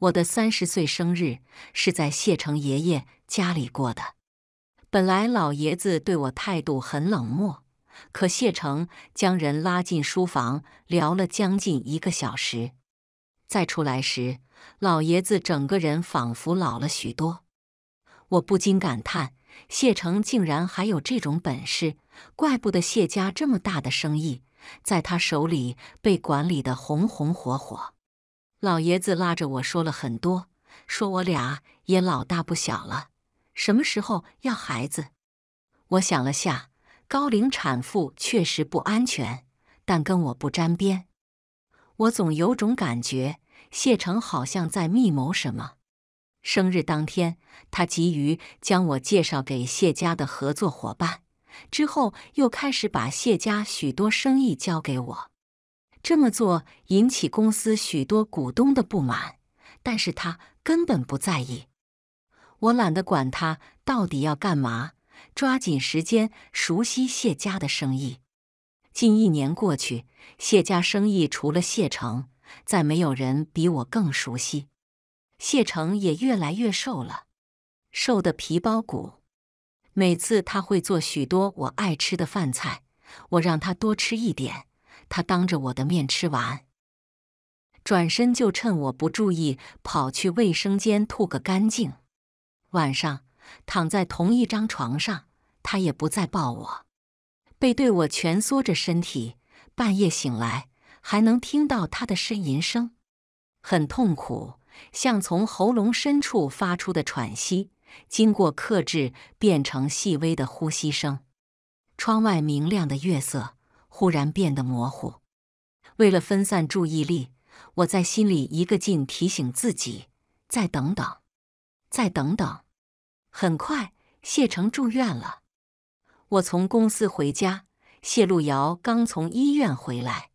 我的三十岁生日是在谢成爷爷。家里过的，本来老爷子对我态度很冷漠，可谢成将人拉进书房聊了将近一个小时，再出来时，老爷子整个人仿佛老了许多。我不禁感叹，谢成竟然还有这种本事，怪不得谢家这么大的生意，在他手里被管理的红红火火。老爷子拉着我说了很多，说我俩也老大不小了。什么时候要孩子？我想了下，高龄产妇确实不安全，但跟我不沾边。我总有种感觉，谢成好像在密谋什么。生日当天，他急于将我介绍给谢家的合作伙伴，之后又开始把谢家许多生意交给我。这么做引起公司许多股东的不满，但是他根本不在意。我懒得管他到底要干嘛，抓紧时间熟悉谢家的生意。近一年过去，谢家生意除了谢成，再没有人比我更熟悉。谢成也越来越瘦了，瘦的皮包骨。每次他会做许多我爱吃的饭菜，我让他多吃一点，他当着我的面吃完，转身就趁我不注意跑去卫生间吐个干净。晚上躺在同一张床上，他也不再抱我，背对我蜷缩着身体。半夜醒来，还能听到他的呻吟声，很痛苦，像从喉咙深处发出的喘息，经过克制变成细微的呼吸声。窗外明亮的月色忽然变得模糊。为了分散注意力，我在心里一个劲提醒自己：再等等。再等等，很快谢成住院了。我从公司回家，谢路遥刚从医院回来。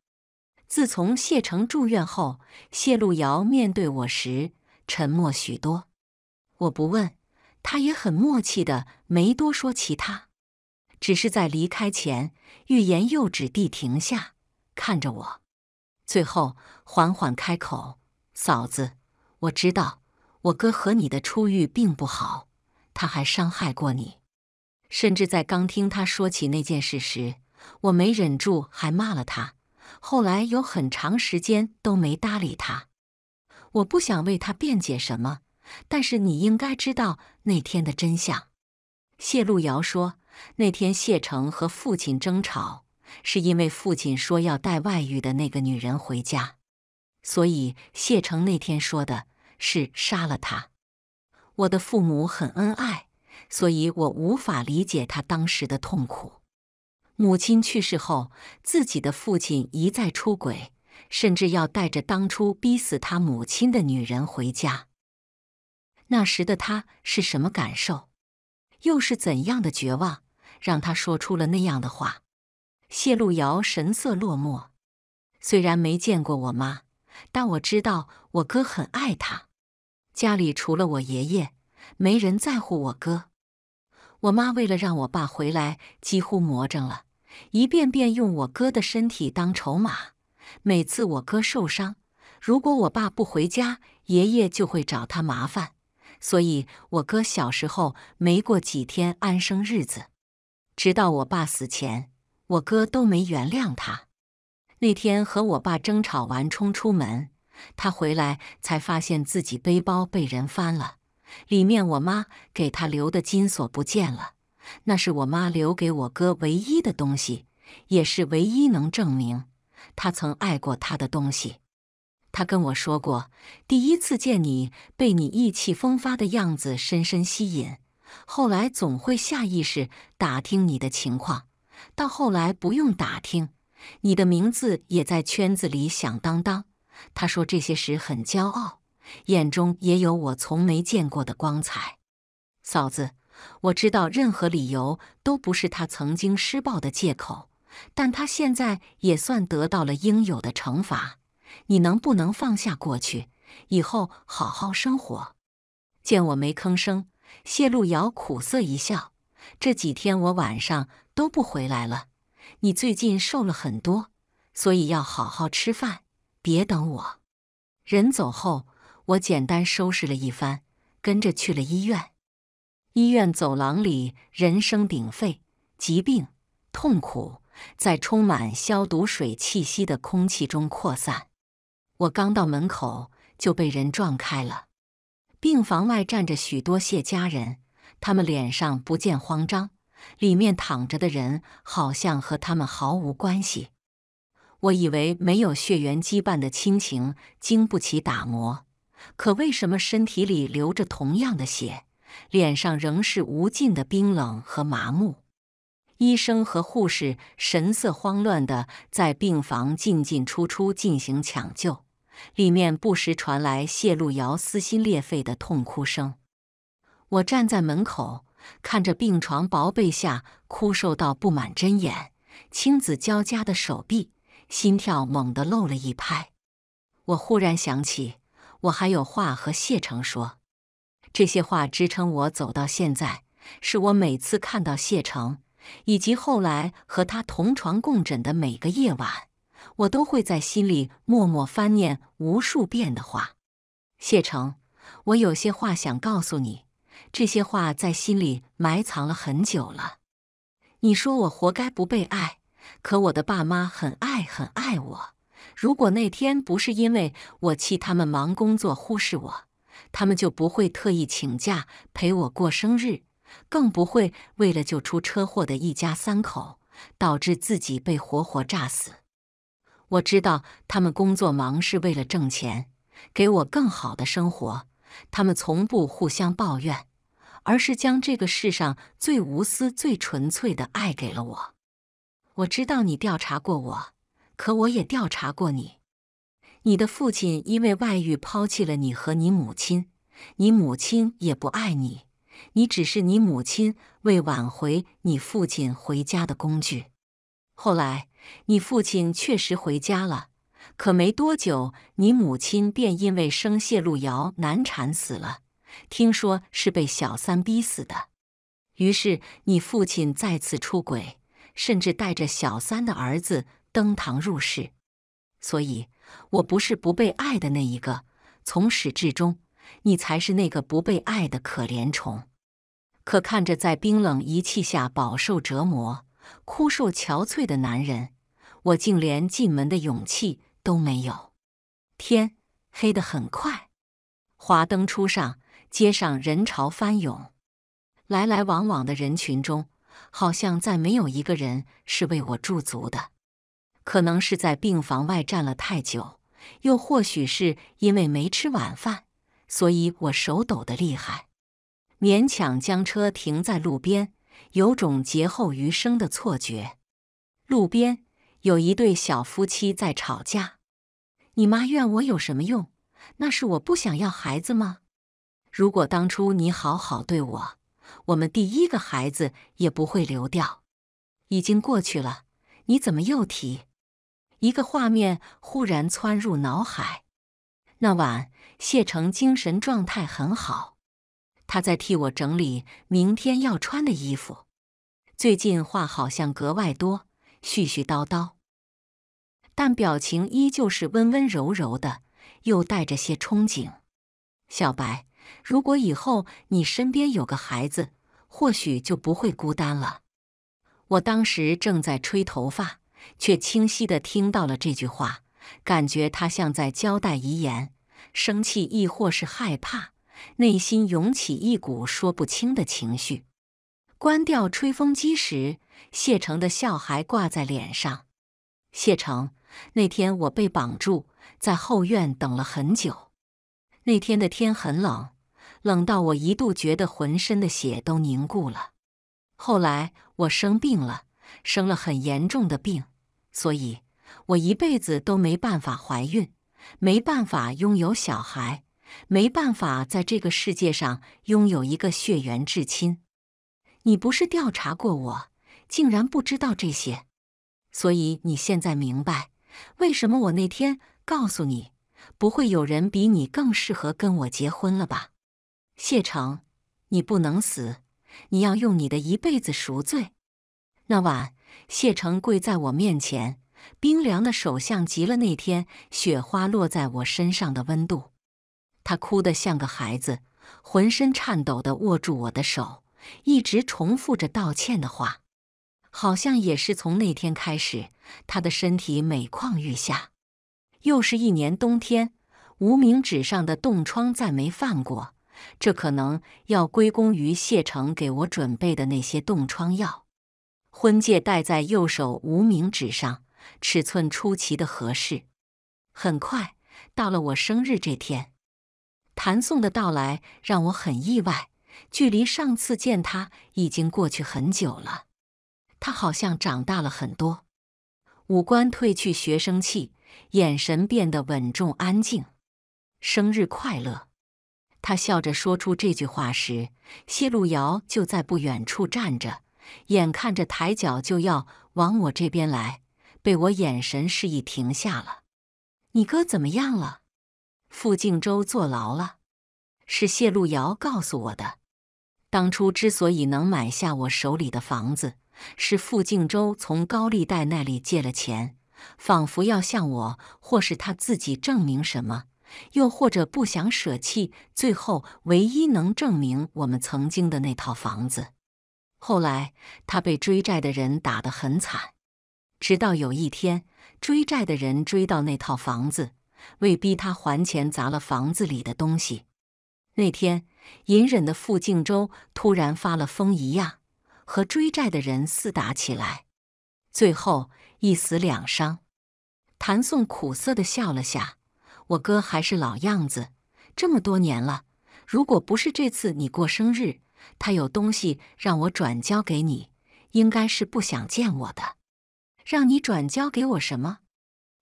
自从谢成住院后，谢路遥面对我时沉默许多。我不问，他也很默契的没多说其他，只是在离开前欲言又止地停下，看着我，最后缓缓开口：“嫂子，我知道。”我哥和你的初遇并不好，他还伤害过你，甚至在刚听他说起那件事时，我没忍住还骂了他。后来有很长时间都没搭理他，我不想为他辩解什么，但是你应该知道那天的真相。谢路遥说，那天谢成和父亲争吵，是因为父亲说要带外遇的那个女人回家，所以谢成那天说的。是杀了他。我的父母很恩爱，所以我无法理解他当时的痛苦。母亲去世后，自己的父亲一再出轨，甚至要带着当初逼死他母亲的女人回家。那时的他是什么感受？又是怎样的绝望，让他说出了那样的话？谢路遥神色落寞。虽然没见过我妈，但我知道我哥很爱她。家里除了我爷爷，没人在乎我哥。我妈为了让我爸回来，几乎魔怔了，一遍遍用我哥的身体当筹码。每次我哥受伤，如果我爸不回家，爷爷就会找他麻烦。所以，我哥小时候没过几天安生日子。直到我爸死前，我哥都没原谅他。那天和我爸争吵完，冲出门。他回来才发现自己背包被人翻了，里面我妈给他留的金锁不见了。那是我妈留给我哥唯一的东西，也是唯一能证明他曾爱过他的东西。他跟我说过，第一次见你，被你意气风发的样子深深吸引；后来总会下意识打听你的情况；到后来不用打听，你的名字也在圈子里响当当。他说这些时很骄傲，眼中也有我从没见过的光彩。嫂子，我知道任何理由都不是他曾经施暴的借口，但他现在也算得到了应有的惩罚。你能不能放下过去，以后好好生活？见我没吭声，谢璐瑶苦涩一笑。这几天我晚上都不回来了，你最近瘦了很多，所以要好好吃饭。别等我。人走后，我简单收拾了一番，跟着去了医院。医院走廊里人声鼎沸，疾病、痛苦在充满消毒水气息的空气中扩散。我刚到门口，就被人撞开了。病房外站着许多谢家人，他们脸上不见慌张，里面躺着的人好像和他们毫无关系。我以为没有血缘羁绊的亲情经不起打磨，可为什么身体里流着同样的血，脸上仍是无尽的冰冷和麻木？医生和护士神色慌乱地在病房进进出出进行抢救，里面不时传来谢璐瑶撕心裂肺的痛哭声。我站在门口，看着病床薄被下枯瘦到布满针眼、青紫交加的手臂。心跳猛地漏了一拍，我忽然想起，我还有话和谢成说。这些话支撑我走到现在，是我每次看到谢成，以及后来和他同床共枕的每个夜晚，我都会在心里默默翻念无数遍的话。谢成，我有些话想告诉你，这些话在心里埋藏了很久了。你说我活该不被爱？可我的爸妈很爱很爱我。如果那天不是因为我气他们忙工作忽视我，他们就不会特意请假陪我过生日，更不会为了救出车祸的一家三口，导致自己被活活炸死。我知道他们工作忙是为了挣钱，给我更好的生活。他们从不互相抱怨，而是将这个世上最无私、最纯粹的爱给了我。我知道你调查过我，可我也调查过你。你的父亲因为外遇抛弃了你和你母亲，你母亲也不爱你，你只是你母亲为挽回你父亲回家的工具。后来你父亲确实回家了，可没多久你母亲便因为生泄露谣难产死了，听说是被小三逼死的。于是你父亲再次出轨。甚至带着小三的儿子登堂入室，所以我不是不被爱的那一个，从始至终，你才是那个不被爱的可怜虫。可看着在冰冷仪器下饱受折磨、枯瘦憔悴的男人，我竟连进门的勇气都没有。天黑得很快，华灯初上，街上人潮翻涌，来来往往的人群中。好像再没有一个人是为我驻足的，可能是在病房外站了太久，又或许是因为没吃晚饭，所以我手抖得厉害，勉强将车停在路边，有种劫后余生的错觉。路边有一对小夫妻在吵架：“你妈怨我有什么用？那是我不想要孩子吗？如果当初你好好对我……”我们第一个孩子也不会流掉，已经过去了，你怎么又提？一个画面忽然窜入脑海。那晚，谢成精神状态很好，他在替我整理明天要穿的衣服。最近话好像格外多，絮絮叨叨，但表情依旧是温温柔柔的，又带着些憧憬。小白。如果以后你身边有个孩子，或许就不会孤单了。我当时正在吹头发，却清晰的听到了这句话，感觉他像在交代遗言，生气亦或是害怕，内心涌起一股说不清的情绪。关掉吹风机时，谢成的笑还挂在脸上。谢成，那天我被绑住，在后院等了很久。那天的天很冷。冷到我一度觉得浑身的血都凝固了。后来我生病了，生了很严重的病，所以我一辈子都没办法怀孕，没办法拥有小孩，没办法在这个世界上拥有一个血缘至亲。你不是调查过我，竟然不知道这些？所以你现在明白为什么我那天告诉你，不会有人比你更适合跟我结婚了吧？谢成，你不能死！你要用你的一辈子赎罪。那晚，谢成跪在我面前，冰凉的手像极了那天雪花落在我身上的温度。他哭得像个孩子，浑身颤抖地握住我的手，一直重复着道歉的话。好像也是从那天开始，他的身体每况愈下。又是一年冬天，无名指上的冻疮再没犯过。这可能要归功于谢成给我准备的那些冻疮药。婚戒戴在右手无名指上，尺寸出奇的合适。很快到了我生日这天，谭宋的到来让我很意外。距离上次见他已经过去很久了，他好像长大了很多，五官褪去学生气，眼神变得稳重安静。生日快乐。他笑着说出这句话时，谢路遥就在不远处站着，眼看着抬脚就要往我这边来，被我眼神示意停下了。你哥怎么样了？傅静洲坐牢了，是谢路遥告诉我的。当初之所以能买下我手里的房子，是傅静洲从高利贷那里借了钱，仿佛要向我或是他自己证明什么。又或者不想舍弃最后唯一能证明我们曾经的那套房子。后来他被追债的人打得很惨，直到有一天追债的人追到那套房子，为逼他还钱砸了房子里的东西。那天隐忍的傅静周突然发了疯一样，和追债的人厮打起来，最后一死两伤。谭宋苦涩的笑了下。我哥还是老样子，这么多年了，如果不是这次你过生日，他有东西让我转交给你，应该是不想见我的。让你转交给我什么？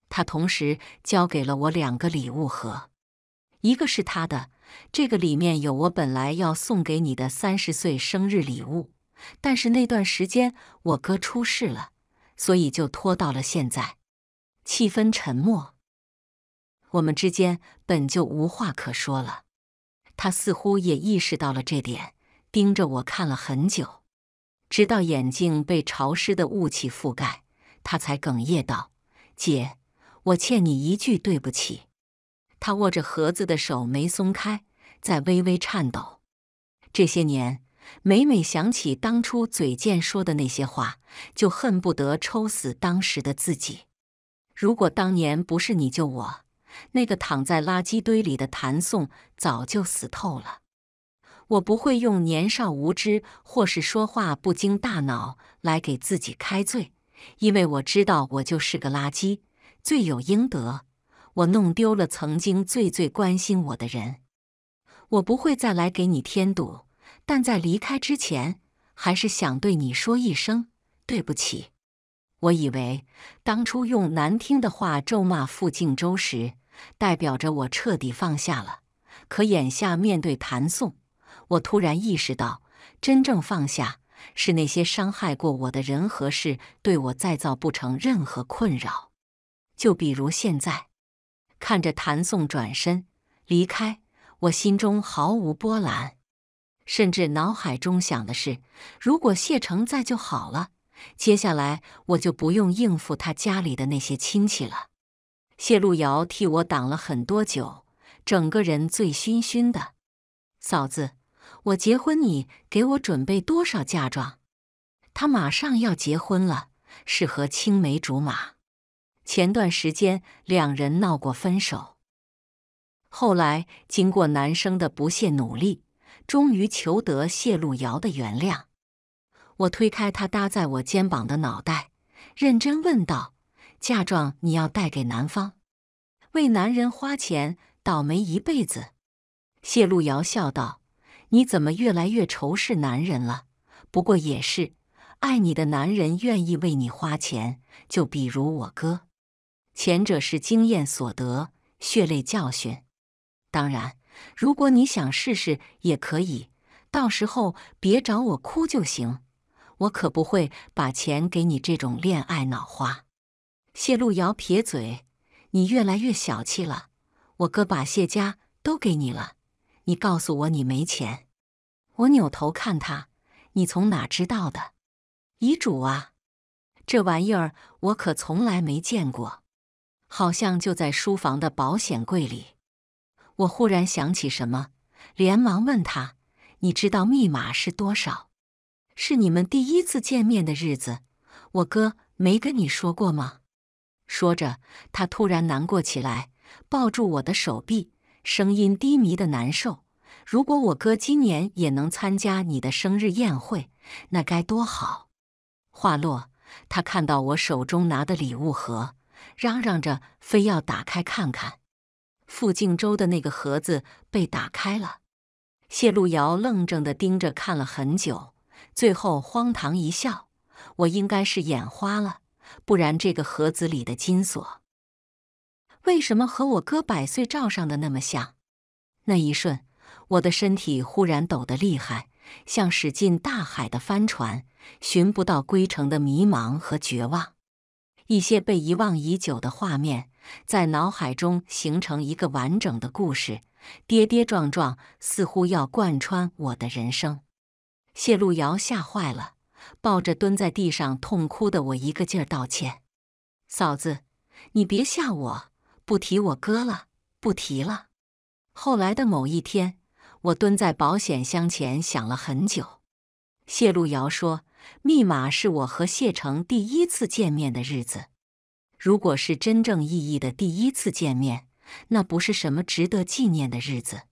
他同时交给了我两个礼物盒，一个是他的，这个里面有我本来要送给你的三十岁生日礼物，但是那段时间我哥出事了，所以就拖到了现在。气氛沉默。我们之间本就无话可说了，他似乎也意识到了这点，盯着我看了很久，直到眼镜被潮湿的雾气覆盖，他才哽咽道：“姐，我欠你一句对不起。”他握着盒子的手没松开，在微微颤抖。这些年，每每想起当初嘴贱说的那些话，就恨不得抽死当时的自己。如果当年不是你救我，那个躺在垃圾堆里的谭颂早就死透了。我不会用年少无知或是说话不经大脑来给自己开罪，因为我知道我就是个垃圾，罪有应得。我弄丢了曾经最最关心我的人，我不会再来给你添堵，但在离开之前，还是想对你说一声对不起。我以为当初用难听的话咒骂傅静洲时。代表着我彻底放下了。可眼下面对谭颂，我突然意识到，真正放下是那些伤害过我的人和事，对我再造不成任何困扰。就比如现在，看着谭颂转身离开，我心中毫无波澜，甚至脑海中想的是：如果谢成在就好了，接下来我就不用应付他家里的那些亲戚了。谢路遥替我挡了很多酒，整个人醉醺醺的。嫂子，我结婚你给我准备多少嫁妆？他马上要结婚了，适合青梅竹马。前段时间两人闹过分手，后来经过男生的不懈努力，终于求得谢路遥的原谅。我推开他搭在我肩膀的脑袋，认真问道。嫁妆你要带给男方，为男人花钱倒霉一辈子。谢璐瑶笑道：“你怎么越来越仇视男人了？不过也是，爱你的男人愿意为你花钱，就比如我哥。前者是经验所得，血泪教训。当然，如果你想试试也可以，到时候别找我哭就行，我可不会把钱给你这种恋爱脑花。”谢路遥撇嘴：“你越来越小气了。我哥把谢家都给你了，你告诉我你没钱。”我扭头看他：“你从哪知道的？遗嘱啊？这玩意儿我可从来没见过，好像就在书房的保险柜里。”我忽然想起什么，连忙问他：“你知道密码是多少？是你们第一次见面的日子，我哥没跟你说过吗？”说着，他突然难过起来，抱住我的手臂，声音低迷的难受。如果我哥今年也能参加你的生日宴会，那该多好！话落，他看到我手中拿的礼物盒，嚷嚷着非要打开看看。傅静洲的那个盒子被打开了，谢路遥愣怔的盯着看了很久，最后荒唐一笑：“我应该是眼花了。”不然，这个盒子里的金锁，为什么和我哥百岁照上的那么像？那一瞬，我的身体忽然抖得厉害，像驶进大海的帆船，寻不到归程的迷茫和绝望。一些被遗忘已久的画面在脑海中形成一个完整的故事，跌跌撞撞，似乎要贯穿我的人生。谢路遥吓坏了。抱着蹲在地上痛哭的我，一个劲儿道歉：“嫂子，你别吓我，不提我哥了，不提了。”后来的某一天，我蹲在保险箱前想了很久。谢路遥说：“密码是我和谢成第一次见面的日子。如果是真正意义的第一次见面，那不是什么值得纪念的日子。”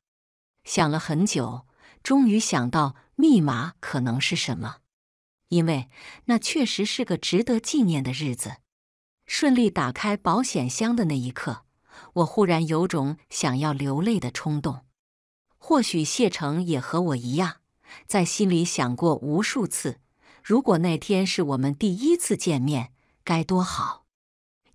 想了很久，终于想到密码可能是什么。因为那确实是个值得纪念的日子。顺利打开保险箱的那一刻，我忽然有种想要流泪的冲动。或许谢成也和我一样，在心里想过无数次：如果那天是我们第一次见面，该多好！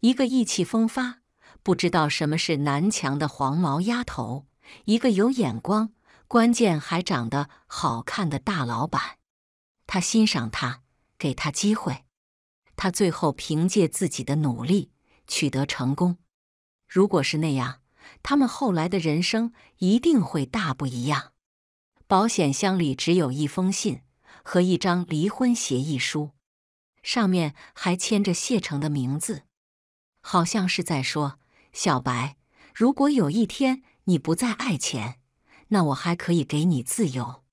一个意气风发、不知道什么是南墙的黄毛丫头，一个有眼光、关键还长得好看的大老板。他欣赏他，给他机会，他最后凭借自己的努力取得成功。如果是那样，他们后来的人生一定会大不一样。保险箱里只有一封信和一张离婚协议书，上面还签着谢成的名字，好像是在说：“小白，如果有一天你不再爱钱，那我还可以给你自由。”